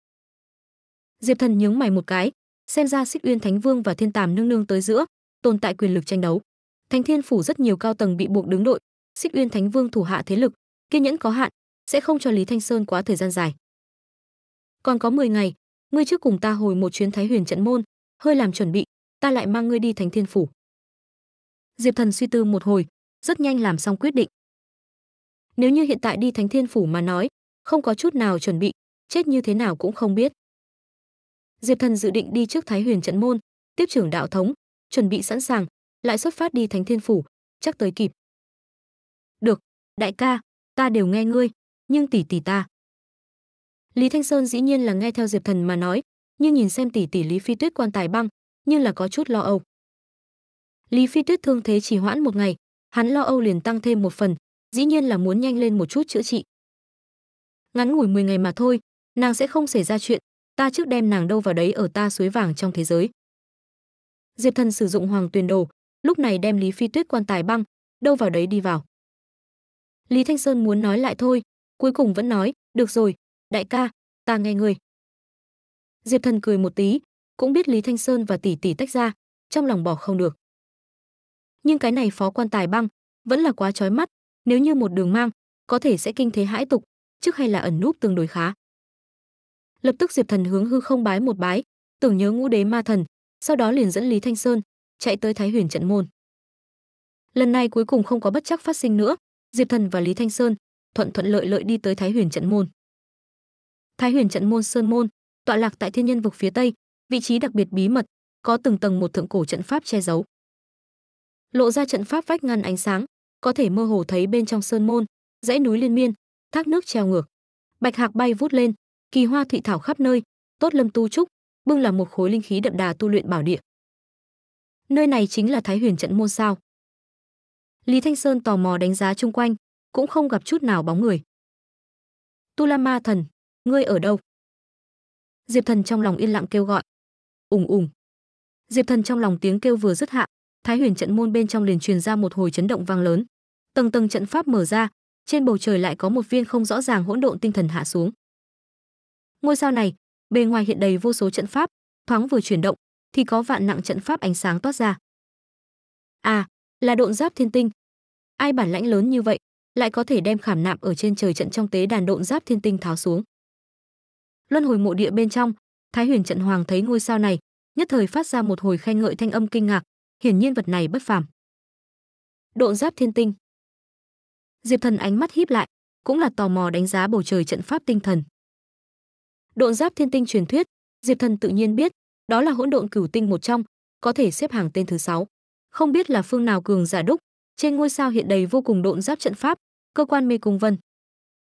Diệp Thần nhướng mày một cái, xem ra Xích Uyên Thánh Vương và Thiên Tàm nương nương tới giữa, tồn tại quyền lực tranh đấu. Thánh Thiên phủ rất nhiều cao tầng bị buộc đứng đội, Xích Uyên Thánh Vương thủ hạ thế lực, kiên nhẫn có hạn, sẽ không cho Lý Thanh Sơn quá thời gian dài. Còn có 10 ngày, ngươi trước cùng ta hồi một chuyến Thái Huyền trận môn, hơi làm chuẩn bị, ta lại mang ngươi đi Thánh Thiên phủ. Diệp Thần suy tư một hồi, rất nhanh làm xong quyết định. Nếu như hiện tại đi Thánh Thiên phủ mà nói, không có chút nào chuẩn bị, chết như thế nào cũng không biết. Diệp Thần dự định đi trước Thái Huyền trận môn, tiếp trưởng đạo thống, chuẩn bị sẵn sàng, lại xuất phát đi Thánh Thiên phủ, chắc tới kịp. Được, đại ca, ta đều nghe ngươi, nhưng tỷ tỷ ta. Lý Thanh Sơn dĩ nhiên là nghe theo Diệp Thần mà nói, nhưng nhìn xem tỷ tỷ Lý Phi Tuyết quan tài băng, nhưng là có chút lo âu. Lý Phi Tuyết thương thế chỉ hoãn một ngày, hắn lo âu liền tăng thêm một phần, dĩ nhiên là muốn nhanh lên một chút chữa trị. Ngắn ngủi 10 ngày mà thôi, nàng sẽ không xảy ra chuyện, ta trước đem nàng đâu vào đấy ở ta suối vàng trong thế giới. Diệp Thần sử dụng hoàng tuyền đồ, lúc này đem Lý Phi Tuyết quan tài băng, đâu vào đấy đi vào. Lý Thanh Sơn muốn nói lại thôi, cuối cùng vẫn nói, được rồi, đại ca, ta nghe người. Diệp Thần cười một tí, cũng biết Lý Thanh Sơn và tỷ tỷ tách ra, trong lòng bỏ không được. Nhưng cái này phó quan tài băng, vẫn là quá chói mắt, nếu như một đường mang, có thể sẽ kinh thế hãi tục, trước hay là ẩn núp tương đối khá. Lập tức Diệp Thần hướng hư không bái một bái, tưởng nhớ ngũ đế ma thần, sau đó liền dẫn Lý Thanh Sơn chạy tới Thái Huyền trận môn. Lần này cuối cùng không có bất chắc phát sinh nữa, Diệp Thần và Lý Thanh Sơn thuận thuận lợi lợi đi tới Thái Huyền trận môn. Thái Huyền trận môn sơn môn, tọa lạc tại thiên nhân vực phía tây, vị trí đặc biệt bí mật, có từng tầng một thượng cổ trận pháp che giấu. Lộ ra trận pháp vách ngăn ánh sáng, có thể mơ hồ thấy bên trong sơn môn, dãy núi liên miên, thác nước treo ngược. Bạch hạc bay vút lên, kỳ hoa thụy thảo khắp nơi, tốt lâm tu trúc, bưng là một khối linh khí đậm đà tu luyện bảo địa. Nơi này chính là Thái Huyền trận môn sao? Lý Thanh Sơn tò mò đánh giá chung quanh, cũng không gặp chút nào bóng người. Tu La Ma Thần, ngươi ở đâu? Diệp Thần trong lòng yên lặng kêu gọi. Ùng ùng. Diệp Thần trong lòng tiếng kêu vừa dứt hạ, Thái Huyền trận môn bên trong liền truyền ra một hồi chấn động vang lớn. Tầng tầng trận pháp mở ra, trên bầu trời lại có một viên không rõ ràng hỗn độn tinh thần hạ xuống. Ngôi sao này, bề ngoài hiện đầy vô số trận pháp, thoáng vừa chuyển động thì có vạn nặng trận pháp ánh sáng toát ra. À, là độn giáp thiên tinh. Ai bản lãnh lớn như vậy, lại có thể đem khảm nạm ở trên trời trận trong tế đàn độn giáp thiên tinh tháo xuống. Luân hồi mộ địa bên trong, Thái Huyền trận hoàng thấy ngôi sao này, nhất thời phát ra một hồi khen ngợi thanh âm kinh ngạc, hiển nhiên vật này bất phàm. Độ giáp thiên tinh. Diệp Thần ánh mắt híp lại, cũng là tò mò đánh giá bầu trời trận pháp tinh thần. Độn giáp thiên tinh truyền thuyết, Diệp Thần tự nhiên biết, đó là hỗn độn cửu tinh một trong, có thể xếp hàng tên thứ sáu. Không biết là phương nào cường giả đúc, trên ngôi sao hiện đầy vô cùng độn giáp trận pháp, cơ quan mê cung vân.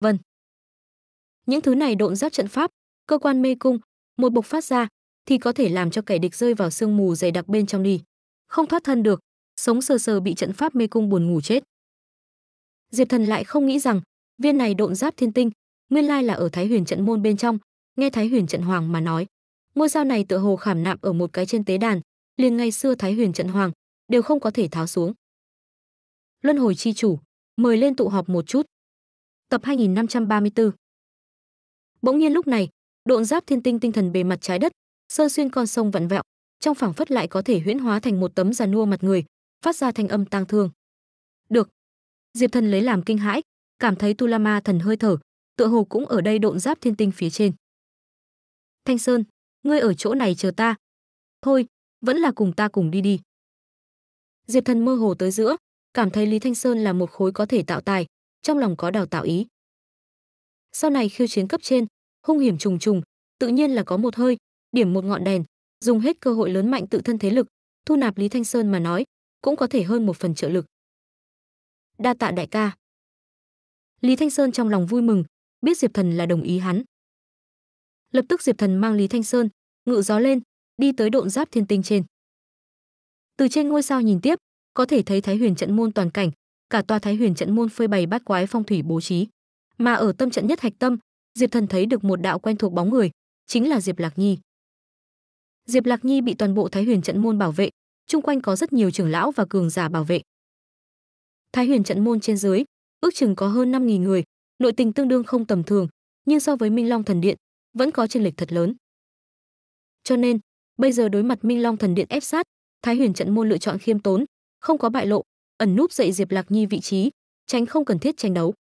Vân. Những thứ này độn giáp trận pháp, cơ quan mê cung, một bộc phát ra thì có thể làm cho kẻ địch rơi vào sương mù dày đặc bên trong đi không thoát thân được, sống sờ sờ bị trận pháp mê cung buồn ngủ chết. Diệp Thần lại không nghĩ rằng, viên này độn giáp thiên tinh, nguyên lai là ở Thái Huyền trận môn bên trong, nghe Thái Huyền trận hoàng mà nói, ngôi sao này tựa hồ khảm nạm ở một cái trên tế đàn, liền ngày xưa Thái Huyền trận hoàng đều không có thể tháo xuống. Luân hồi chi chủ, mời lên tụ họp một chút. Tập 2534. Bỗng nhiên lúc này, độn giáp thiên tinh tinh thần bề mặt trái đất, sơn xuyên con sông vặn vẹo, trong phảng phất lại có thể huyễn hóa thành một tấm già nua mặt người phát ra thanh âm tang thương được diệp thần lấy làm kinh hãi cảm thấy tu la ma thần hơi thở tựa hồ cũng ở đây độn giáp thiên tinh phía trên thanh sơn ngươi ở chỗ này chờ ta thôi vẫn là cùng ta cùng đi đi diệp thần mơ hồ tới giữa cảm thấy lý thanh sơn là một khối có thể tạo tài trong lòng có đào tạo ý sau này khiêu chiến cấp trên hung hiểm trùng trùng tự nhiên là có một hơi điểm một ngọn đèn dùng hết cơ hội lớn mạnh tự thân thế lực, thu nạp Lý Thanh Sơn mà nói, cũng có thể hơn một phần trợ lực. Đa tạ đại ca. Lý Thanh Sơn trong lòng vui mừng, biết Diệp Thần là đồng ý hắn. Lập tức Diệp Thần mang Lý Thanh Sơn, ngự gió lên, đi tới độn giáp thiên tinh trên. Từ trên ngôi sao nhìn tiếp, có thể thấy Thái Huyền trận môn toàn cảnh, cả tòa Thái Huyền trận môn phơi bày bát quái phong thủy bố trí, mà ở tâm trận nhất hạch tâm, Diệp Thần thấy được một đạo quen thuộc bóng người, chính là Diệp Lạc Nhi. Diệp Lạc Nhi bị toàn bộ Thái Huyền trận môn bảo vệ, chung quanh có rất nhiều trưởng lão và cường giả bảo vệ. Thái Huyền trận môn trên dưới, ước chừng có hơn 5000 người, nội tình tương đương không tầm thường, nhưng so với Minh Long thần điện, vẫn có chênh lệch thật lớn. Cho nên, bây giờ đối mặt Minh Long thần điện ép sát, Thái Huyền trận môn lựa chọn khiêm tốn, không có bại lộ, ẩn núp dậy Diệp Lạc Nhi vị trí, tránh không cần thiết tranh đấu.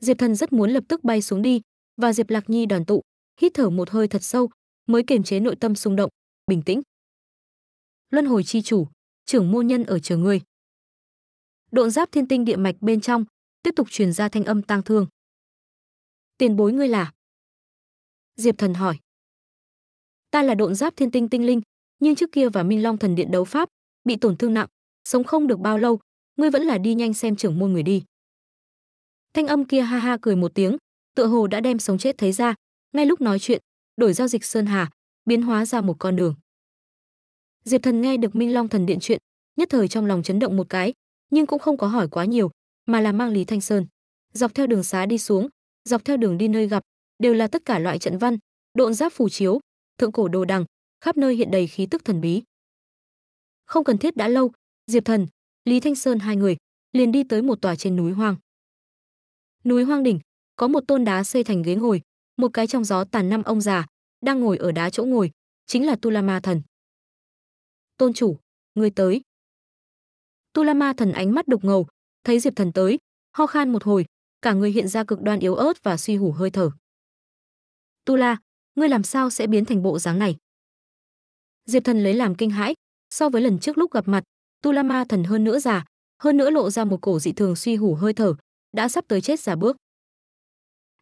Diệp Thần rất muốn lập tức bay xuống đi, và Diệp Lạc Nhi đoàn tụ, hít thở một hơi thật sâu, mới kiềm chế nội tâm xung động, bình tĩnh. Luân hồi chi chủ, trưởng môn nhân ở chờ ngươi. Độn giáp thiên tinh địa mạch bên trong tiếp tục truyền ra thanh âm tang thương. Tiền bối ngươi là? Diệp Thần hỏi. Ta là độn giáp thiên tinh tinh linh, nhưng trước kia và Minh Long thần điện đấu pháp, bị tổn thương nặng, sống không được bao lâu, ngươi vẫn là đi nhanh xem trưởng môn người đi. Thanh âm kia ha ha cười một tiếng, tựa hồ đã đem sống chết thấy ra, ngay lúc nói chuyện, đổi giao dịch sơn hà, biến hóa ra một con đường. Diệp Thần nghe được Minh Long Thần Điện chuyện, nhất thời trong lòng chấn động một cái, nhưng cũng không có hỏi quá nhiều, mà là mang Lý Thanh Sơn dọc theo đường xá đi xuống, dọc theo đường đi nơi gặp đều là tất cả loại trận văn, độn giáp phù chiếu, thượng cổ đồ đằng, khắp nơi hiện đầy khí tức thần bí. Không cần thiết đã lâu, Diệp Thần, Lý Thanh Sơn hai người liền đi tới một tòa trên núi hoang. Núi hoang đỉnh, có một tôn đá xây thành ghế ngồi, một cái trong gió tàn năm ông già, đang ngồi ở đá chỗ ngồi, chính là Tulama thần. Tôn chủ, người tới. Tulama thần ánh mắt đục ngầu, thấy Diệp thần tới, ho khan một hồi, cả người hiện ra cực đoan yếu ớt và suy hủ hơi thở. Tu ngươi làm sao sẽ biến thành bộ dáng này? Diệp thần lấy làm kinh hãi, so với lần trước lúc gặp mặt, Tulama thần hơn nữa già, hơn nữa lộ ra một cổ dị thường suy hủ hơi thở, đã sắp tới chết giả bước.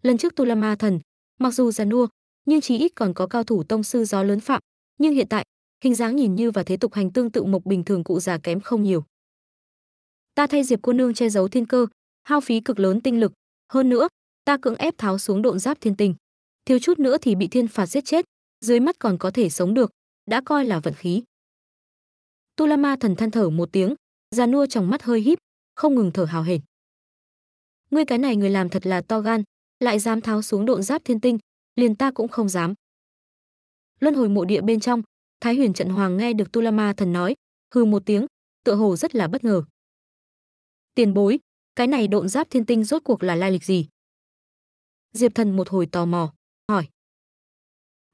Lần trước Tulama thần, Mặc dù già nua, nhưng chí ít còn có cao thủ tông sư gió lớn phạm, nhưng hiện tại, hình dáng nhìn như và thế tục hành tương tự mộc bình thường cụ già kém không nhiều. Ta thay Diệp cô nương che giấu thiên cơ, hao phí cực lớn tinh lực, hơn nữa, ta cưỡng ép tháo xuống độn giáp thiên tình thiếu chút nữa thì bị thiên phạt giết chết, dưới mắt còn có thể sống được, đã coi là vận khí. Tu La Ma thần than thở một tiếng, già nua trong mắt hơi híp, không ngừng thở hào hển. Ngươi cái này người làm thật là to gan, lại dám tháo xuống độn giáp thiên tinh, liền ta cũng không dám. Luân hồi mộ địa bên trong, Thái Huyền trận hoàng nghe được Tu La Ma thần nói, hừ một tiếng, tựa hồ rất là bất ngờ. Tiền bối, cái này độn giáp thiên tinh rốt cuộc là lai lịch gì? Diệp thần một hồi tò mò, hỏi.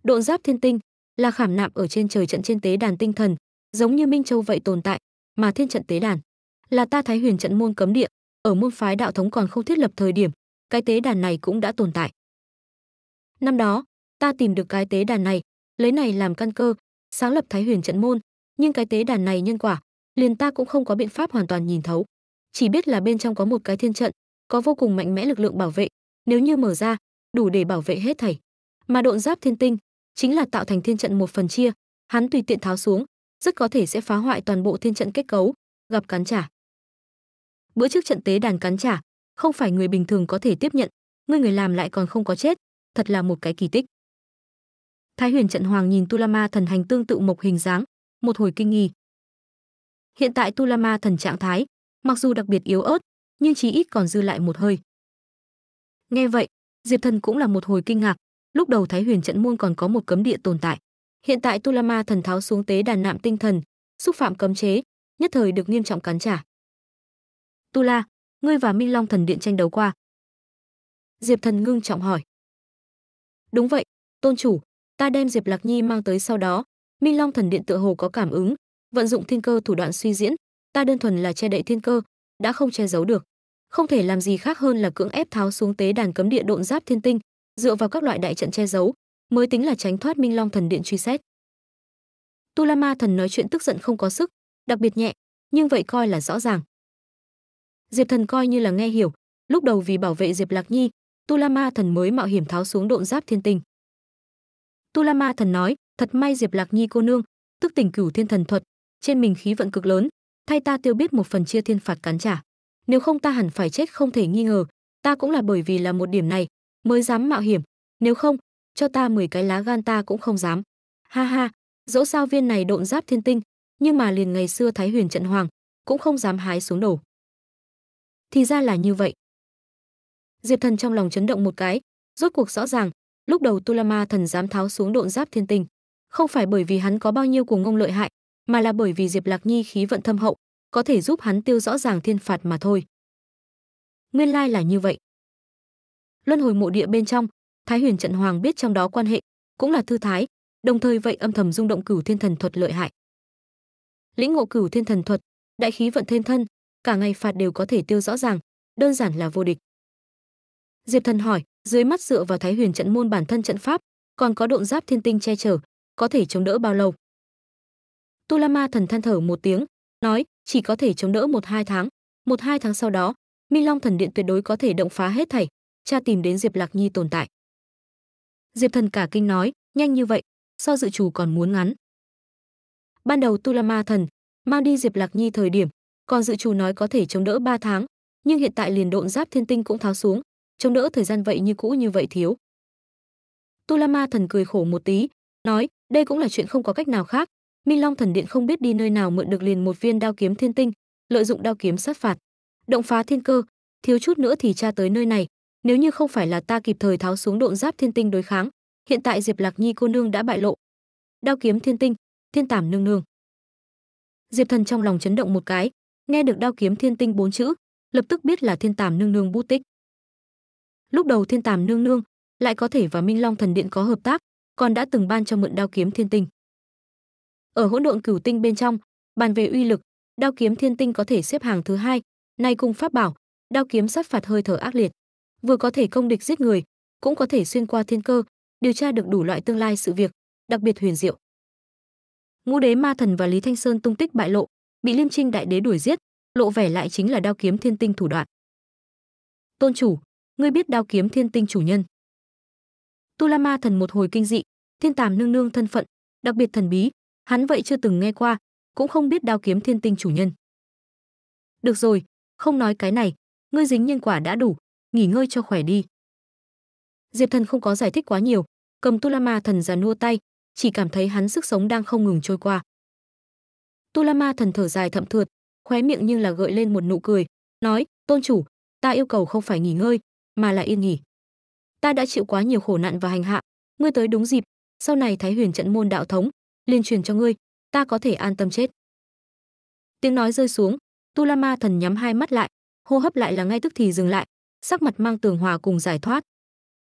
Độn giáp thiên tinh là khảm nạm ở trên trời trận trên tế đàn tinh thần, giống như Minh Châu vậy tồn tại, mà thiên trận tế đàn là ta Thái Huyền trận môn cấm địa, ở môn phái đạo thống còn không thiết lập thời điểm, cái tế đàn này cũng đã tồn tại. Năm đó, ta tìm được cái tế đàn này, lấy này làm căn cơ, sáng lập Thái Huyền trận môn, nhưng cái tế đàn này nhân quả, liền ta cũng không có biện pháp hoàn toàn nhìn thấu, chỉ biết là bên trong có một cái thiên trận, có vô cùng mạnh mẽ lực lượng bảo vệ, nếu như mở ra, đủ để bảo vệ hết thảy. Mà độn giáp thiên tinh chính là tạo thành thiên trận một phần chia, hắn tùy tiện tháo xuống, rất có thể sẽ phá hoại toàn bộ thiên trận kết cấu, gặp cắn trả. Bữa trước trận tế đàn cắn trả, không phải người bình thường có thể tiếp nhận, ngươi người làm lại còn không có chết, thật là một cái kỳ tích. Thái Huyền trận hoàng nhìn Tu La Ma thần hành tương tự mộc hình dáng, một hồi kinh nghi. Hiện tại Tu La Ma thần trạng thái, mặc dù đặc biệt yếu ớt, nhưng chí ít còn dư lại một hơi. Nghe vậy, Diệp Thần cũng là một hồi kinh ngạc, lúc đầu Thái Huyền trận môn còn có một cấm địa tồn tại. Hiện tại Tu La Ma thần tháo xuống tế đàn nạm tinh thần, xúc phạm cấm chế, nhất thời được nghiêm trọng cắn trả. Tu La, ngươi và Minh Long Thần Điện tranh đấu qua. Diệp Thần ngưng trọng hỏi. Đúng vậy, tôn chủ, ta đem Diệp Lạc Nhi mang tới sau đó, Minh Long Thần Điện tựa hồ có cảm ứng, vận dụng thiên cơ thủ đoạn suy diễn, ta đơn thuần là che đậy thiên cơ, đã không che giấu được. Không thể làm gì khác hơn là cưỡng ép tháo xuống tế đàn cấm địa độn giáp thiên tinh, dựa vào các loại đại trận che giấu, mới tính là tránh thoát Minh Long Thần Điện truy xét. Tu La Ma Thần nói chuyện tức giận không có sức, đặc biệt nhẹ, nhưng vậy coi là rõ ràng. Diệp Thần coi như là nghe hiểu, lúc đầu vì bảo vệ Diệp Lạc Nhi, Tu La Ma Thần mới mạo hiểm tháo xuống độn giáp thiên tinh. Tu La Ma Thần nói, thật may Diệp Lạc Nhi cô nương, tức tỉnh cửu thiên thần thuật, trên mình khí vận cực lớn, thay ta tiêu biết một phần chia thiên phạt cán trả. Nếu không ta hẳn phải chết không thể nghi ngờ, ta cũng là bởi vì là một điểm này, mới dám mạo hiểm, nếu không, cho ta 10 cái lá gan ta cũng không dám. Ha ha, dẫu sao viên này độn giáp thiên tinh, nhưng mà liền ngày xưa Thái Huyền trận hoàng cũng không dám hái xuống đổ thì ra là như vậy diệp thần trong lòng chấn động một cái rốt cuộc rõ ràng lúc đầu tu la ma thần dám tháo xuống độn giáp thiên tình không phải bởi vì hắn có bao nhiêu cuồng ngông lợi hại mà là bởi vì diệp lạc nhi khí vận thâm hậu có thể giúp hắn tiêu rõ ràng thiên phạt mà thôi nguyên lai là như vậy luân hồi mộ địa bên trong thái huyền trận hoàng biết trong đó quan hệ cũng là thư thái đồng thời vậy âm thầm rung động cửu thiên thần thuật lợi hại lĩnh ngộ cửu thiên thần thuật đại khí vận thêm thân cả ngày phạt đều có thể tiêu rõ ràng, đơn giản là vô địch. Diệp Thần hỏi, dưới mắt dựa vào Thái Huyền trận môn bản thân trận pháp, còn có độn giáp thiên tinh che chở, có thể chống đỡ bao lâu? Tu La Ma thần than thở một tiếng, nói, chỉ có thể chống đỡ một hai tháng, một hai tháng sau đó, Minh Long thần điện tuyệt đối có thể động phá hết thảy, cha tìm đến Diệp Lạc Nhi tồn tại. Diệp Thần cả kinh nói, nhanh như vậy, so dự chủ còn muốn ngắn. Ban đầu Tu La Ma thần mang đi Diệp Lạc Nhi thời điểm, còn dự trù nói có thể chống đỡ 3 tháng, nhưng hiện tại liền độn giáp thiên tinh cũng tháo xuống, chống đỡ thời gian vậy như cũ như vậy thiếu. Tu La Ma thần cười khổ một tí, nói, đây cũng là chuyện không có cách nào khác, Minh Long thần điện không biết đi nơi nào mượn được liền một viên đao kiếm thiên tinh, lợi dụng đao kiếm sát phạt, động phá thiên cơ, thiếu chút nữa thì tra tới nơi này, nếu như không phải là ta kịp thời tháo xuống độn giáp thiên tinh đối kháng, hiện tại Diệp Lạc Nhi cô nương đã bại lộ. Đao kiếm thiên tinh, thiên tảm nương nương. Diệp Thần trong lòng chấn động một cái, nghe được đao kiếm thiên tinh bốn chữ lập tức biết là thiên tàm nương nương bút tích lúc đầu thiên tàm nương nương lại có thể và minh long thần điện có hợp tác còn đã từng ban cho mượn đao kiếm thiên tinh ở hỗn độn cửu tinh bên trong bàn về uy lực đao kiếm thiên tinh có thể xếp hàng thứ hai nay cùng pháp bảo đao kiếm sát phạt hơi thở ác liệt vừa có thể công địch giết người cũng có thể xuyên qua thiên cơ điều tra được đủ loại tương lai sự việc đặc biệt huyền diệu ngũ đế ma thần và lý thanh sơn tung tích bại lộ bị Liêm Trinh đại đế đuổi giết, lộ vẻ lại chính là đao kiếm thiên tinh thủ đoạn. Tôn chủ, ngươi biết đao kiếm thiên tinh chủ nhân. Tu La Ma thần một hồi kinh dị, thiên tàm nương nương thân phận, đặc biệt thần bí, hắn vậy chưa từng nghe qua, cũng không biết đao kiếm thiên tinh chủ nhân. Được rồi, không nói cái này, ngươi dính nhân quả đã đủ, nghỉ ngơi cho khỏe đi. Diệp thần không có giải thích quá nhiều, cầm Tu La Ma thần già nua tay, chỉ cảm thấy hắn sức sống đang không ngừng trôi qua. Tu La Ma thần thở dài thậm thượt, khóe miệng nhưng là gợi lên một nụ cười, nói: "Tôn chủ, ta yêu cầu không phải nghỉ ngơi, mà là yên nghỉ. Ta đã chịu quá nhiều khổ nạn và hành hạ, ngươi tới đúng dịp, sau này Thái Huyền trận môn đạo thống liên truyền cho ngươi, ta có thể an tâm chết." Tiếng nói rơi xuống, Tu La Ma thần nhắm hai mắt lại, hô hấp lại là ngay tức thì dừng lại, sắc mặt mang tường hòa cùng giải thoát.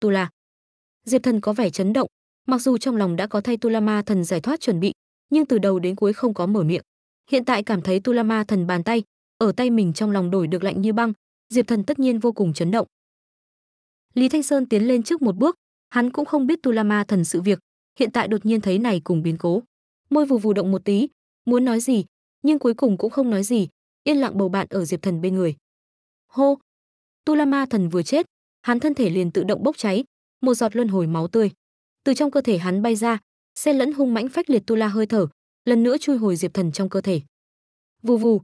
Tu La. Diệp Thần có vẻ chấn động, mặc dù trong lòng đã có thay Tu La Ma thần giải thoát chuẩn bị, nhưng từ đầu đến cuối không có mở miệng hiện tại cảm thấy tu la ma thần bàn tay ở tay mình trong lòng đổi được lạnh như băng diệp thần tất nhiên vô cùng chấn động lý thanh sơn tiến lên trước một bước hắn cũng không biết tu la ma thần sự việc hiện tại đột nhiên thấy này cùng biến cố môi vù vù động một tí muốn nói gì nhưng cuối cùng cũng không nói gì yên lặng bầu bạn ở diệp thần bên người hô tu la ma thần vừa chết hắn thân thể liền tự động bốc cháy một giọt luân hồi máu tươi từ trong cơ thể hắn bay ra xen lẫn hung mãnh phách liệt tu la hơi thở lần nữa chui hồi Diệp Thần trong cơ thể. Vù vù.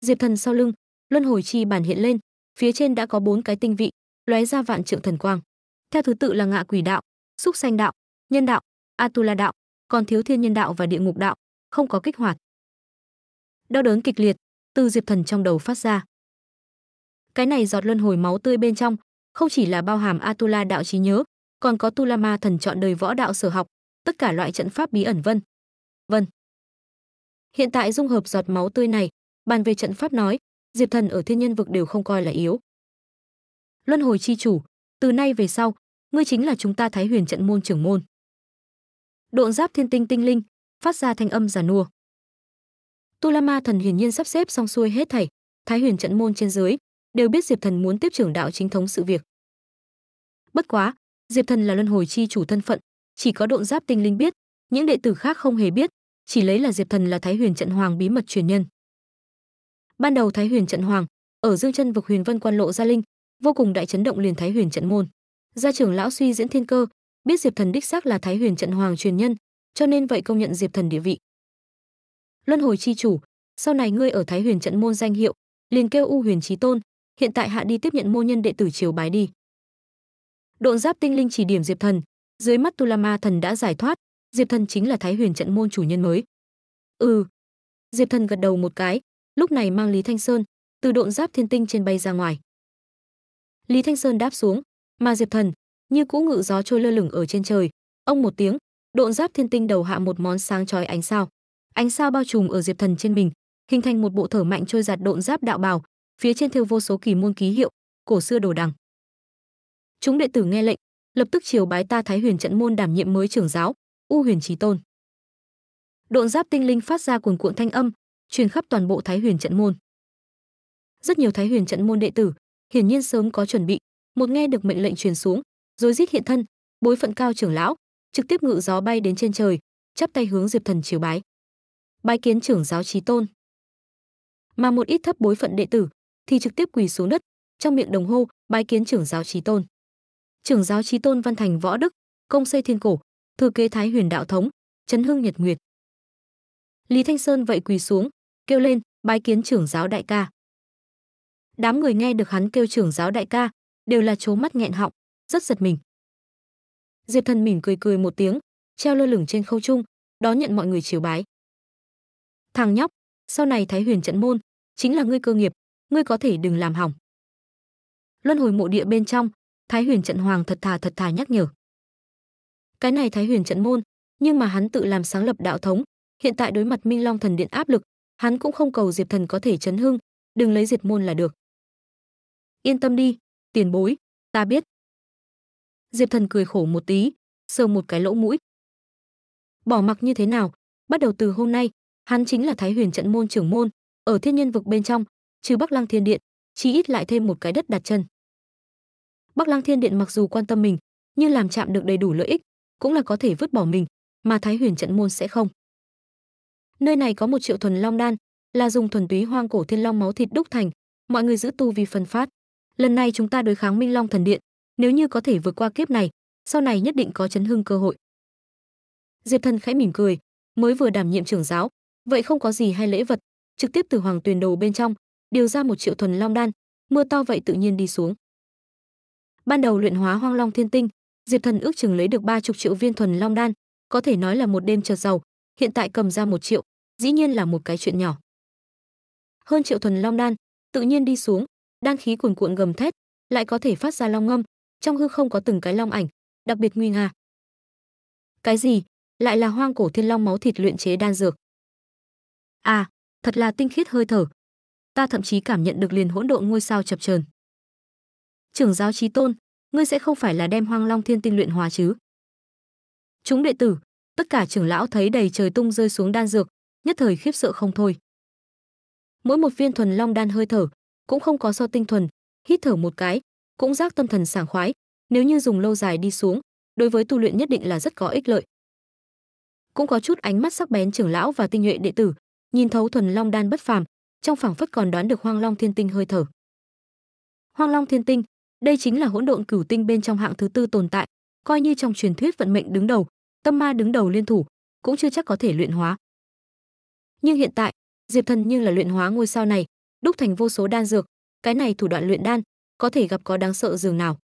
Diệp Thần sau lưng, luân hồi chi bản hiện lên, phía trên đã có bốn cái tinh vị, lóe ra vạn trượng thần quang. Theo thứ tự là Ngạ Quỷ đạo, xúc Sanh đạo, Nhân đạo, Atula đạo, còn thiếu Thiên Nhân đạo và Địa Ngục đạo, không có kích hoạt. Đau đớn kịch liệt từ Diệp Thần trong đầu phát ra. Cái này giọt luân hồi máu tươi bên trong, không chỉ là bao hàm Atula đạo trí nhớ, còn có tulama thần chọn đời võ đạo sở học, tất cả loại trận pháp bí ẩn vân. Vân. Hiện tại dung hợp giọt máu tươi này, bàn về trận pháp nói, Diệp Thần ở thiên nhân vực đều không coi là yếu. Luân hồi chi chủ, từ nay về sau, ngươi chính là chúng ta Thái Huyền trận môn trưởng môn. Độn giáp thiên tinh tinh linh, phát ra thanh âm già nua. Tu La Ma thần hiển nhiên sắp xếp xong xuôi hết thảy, Thái Huyền trận môn trên dưới đều biết Diệp Thần muốn tiếp trưởng đạo chính thống sự việc. Bất quá, Diệp Thần là luân hồi chi chủ thân phận, chỉ có độn giáp tinh linh biết, những đệ tử khác không hề biết, chỉ lấy là Diệp Thần là Thái Huyền Trận Hoàng bí mật truyền nhân. Ban đầu Thái Huyền Trận Hoàng ở Dương Chân vực Huyền Vân Quan lộ gia linh, vô cùng đại chấn động liền Thái Huyền Trận môn. Gia trưởng lão suy diễn thiên cơ, biết Diệp Thần đích xác là Thái Huyền Trận Hoàng truyền nhân, cho nên vậy công nhận Diệp Thần địa vị. Luân hồi chi chủ, sau này ngươi ở Thái Huyền Trận môn danh hiệu, liền kêu U Huyền Chí Tôn, hiện tại hạ đi tiếp nhận môn nhân đệ tử triều bái đi. Độn giáp tinh linh chỉ điểm Diệp Thần, dưới mắt Tu La Ma thần đã giải thoát, diệp thần chính là thái huyền trận môn chủ nhân mới ừ diệp thần gật đầu một cái lúc này mang lý thanh sơn từ độn giáp thiên tinh trên bay ra ngoài lý thanh sơn đáp xuống mà diệp thần như cũ ngự gió trôi lơ lửng ở trên trời ông một tiếng độn giáp thiên tinh đầu hạ một món sáng chói ánh sao ánh sao bao trùm ở diệp thần trên mình hình thành một bộ thở mạnh trôi giạt độn giáp đạo bào phía trên thêu vô số kỳ môn ký hiệu cổ xưa đồ đằng chúng đệ tử nghe lệnh lập tức chiều bái ta thái huyền trận môn đảm nhiệm mới trưởng giáo U Huyền Chí Tôn. Độn giáp tinh linh phát ra cuồn cuộn thanh âm, truyền khắp toàn bộ Thái Huyền trận môn. Rất nhiều Thái Huyền trận môn đệ tử, hiển nhiên sớm có chuẩn bị, một nghe được mệnh lệnh truyền xuống, rồi rít hiện thân, bối phận cao trưởng lão, trực tiếp ngự gió bay đến trên trời, chắp tay hướng Diệp Thần chiếu bái. Bái kiến trưởng giáo Chí Tôn. Mà một ít thấp bối phận đệ tử thì trực tiếp quỳ xuống đất, trong miệng đồng hô, bái kiến trưởng giáo Chí Tôn. Trưởng giáo Chí Tôn Văn Thành Võ Đức, công xây thiên cổ, thừa kế Thái Huyền đạo thống, chấn hưng nhật nguyệt. Lý Thanh Sơn vậy quỳ xuống, kêu lên, bái kiến trưởng giáo đại ca. Đám người nghe được hắn kêu trưởng giáo đại ca, đều là chố mắt nghẹn họng, rất giật mình. Diệp Thần mỉm cười cười một tiếng, treo lơ lửng trên khâu trung, đón nhận mọi người chiều bái. Thằng nhóc, sau này Thái Huyền trận môn chính là ngươi cơ nghiệp, ngươi có thể đừng làm hỏng. Luân hồi mộ địa bên trong, Thái Huyền trận hoàng thật thà thật thà nhắc nhở. Cái này Thái Huyền trận môn, nhưng mà hắn tự làm sáng lập đạo thống, hiện tại đối mặt Minh Long thần điện áp lực, hắn cũng không cầu Diệp thần có thể chấn hưng, đừng lấy diệt môn là được. Yên tâm đi, tiền bối, ta biết. Diệp thần cười khổ một tí, sờ một cái lỗ mũi. Bỏ mặc như thế nào, bắt đầu từ hôm nay, hắn chính là Thái Huyền trận môn trưởng môn, ở thiên nhân vực bên trong, trừ Bắc Lăng Thiên Điện, chỉ ít lại thêm một cái đất đặt chân. Bắc Lăng Thiên Điện mặc dù quan tâm mình, nhưng làm chạm được đầy đủ lợi ích, cũng là có thể vứt bỏ mình, mà Thái Huyền trận môn sẽ không. Nơi này có một triệu thuần long đan, là dùng thuần túy hoang cổ thiên long máu thịt đúc thành, mọi người giữ tu vì phân phát. Lần này chúng ta đối kháng Minh Long thần điện, nếu như có thể vượt qua kiếp này, sau này nhất định có chấn hưng cơ hội. Diệp Thần khẽ mỉm cười, mới vừa đảm nhiệm trưởng giáo, vậy không có gì hay lễ vật, trực tiếp từ hoàng tuyền đồ bên trong, điều ra một triệu thuần long đan, mưa to vậy tự nhiên đi xuống. Ban đầu luyện hóa hoang long thiên tinh, Diệp Thần ước chừng lấy được ba chục triệu viên thuần long đan, có thể nói là một đêm chợt giàu, hiện tại cầm ra một triệu, dĩ nhiên là một cái chuyện nhỏ. Hơn triệu thuần long đan, tự nhiên đi xuống, đan khí cuồn cuộn gầm thét, lại có thể phát ra long ngâm, trong hư không có từng cái long ảnh, đặc biệt nguy nga. Cái gì? Lại là hoang cổ thiên long máu thịt luyện chế đan dược. À, thật là tinh khiết hơi thở. Ta thậm chí cảm nhận được liền hỗn độn ngôi sao chập chờn. Trưởng giáo trí Tôn, ngươi sẽ không phải là đem Hoang Long Thiên Tinh luyện hóa chứ? Chúng đệ tử, tất cả trưởng lão thấy đầy trời tung rơi xuống đan dược, nhất thời khiếp sợ không thôi. Mỗi một viên thuần long đan hơi thở cũng không có so tinh thuần, hít thở một cái, cũng giác tâm thần sảng khoái, nếu như dùng lâu dài đi xuống, đối với tu luyện nhất định là rất có ích lợi. Cũng có chút ánh mắt sắc bén trưởng lão và tinh nhuệ đệ tử, nhìn thấu thuần long đan bất phàm, trong phảng phất còn đoán được Hoang Long Thiên Tinh hơi thở. Hoang Long Thiên Tinh đây chính là hỗn độn cửu tinh bên trong hạng thứ tư tồn tại, coi như trong truyền thuyết vận mệnh đứng đầu, tâm ma đứng đầu liên thủ, cũng chưa chắc có thể luyện hóa. Nhưng hiện tại, Diệp Thần như là luyện hóa ngôi sao này, đúc thành vô số đan dược, cái này thủ đoạn luyện đan, có thể gặp có đáng sợ dường nào.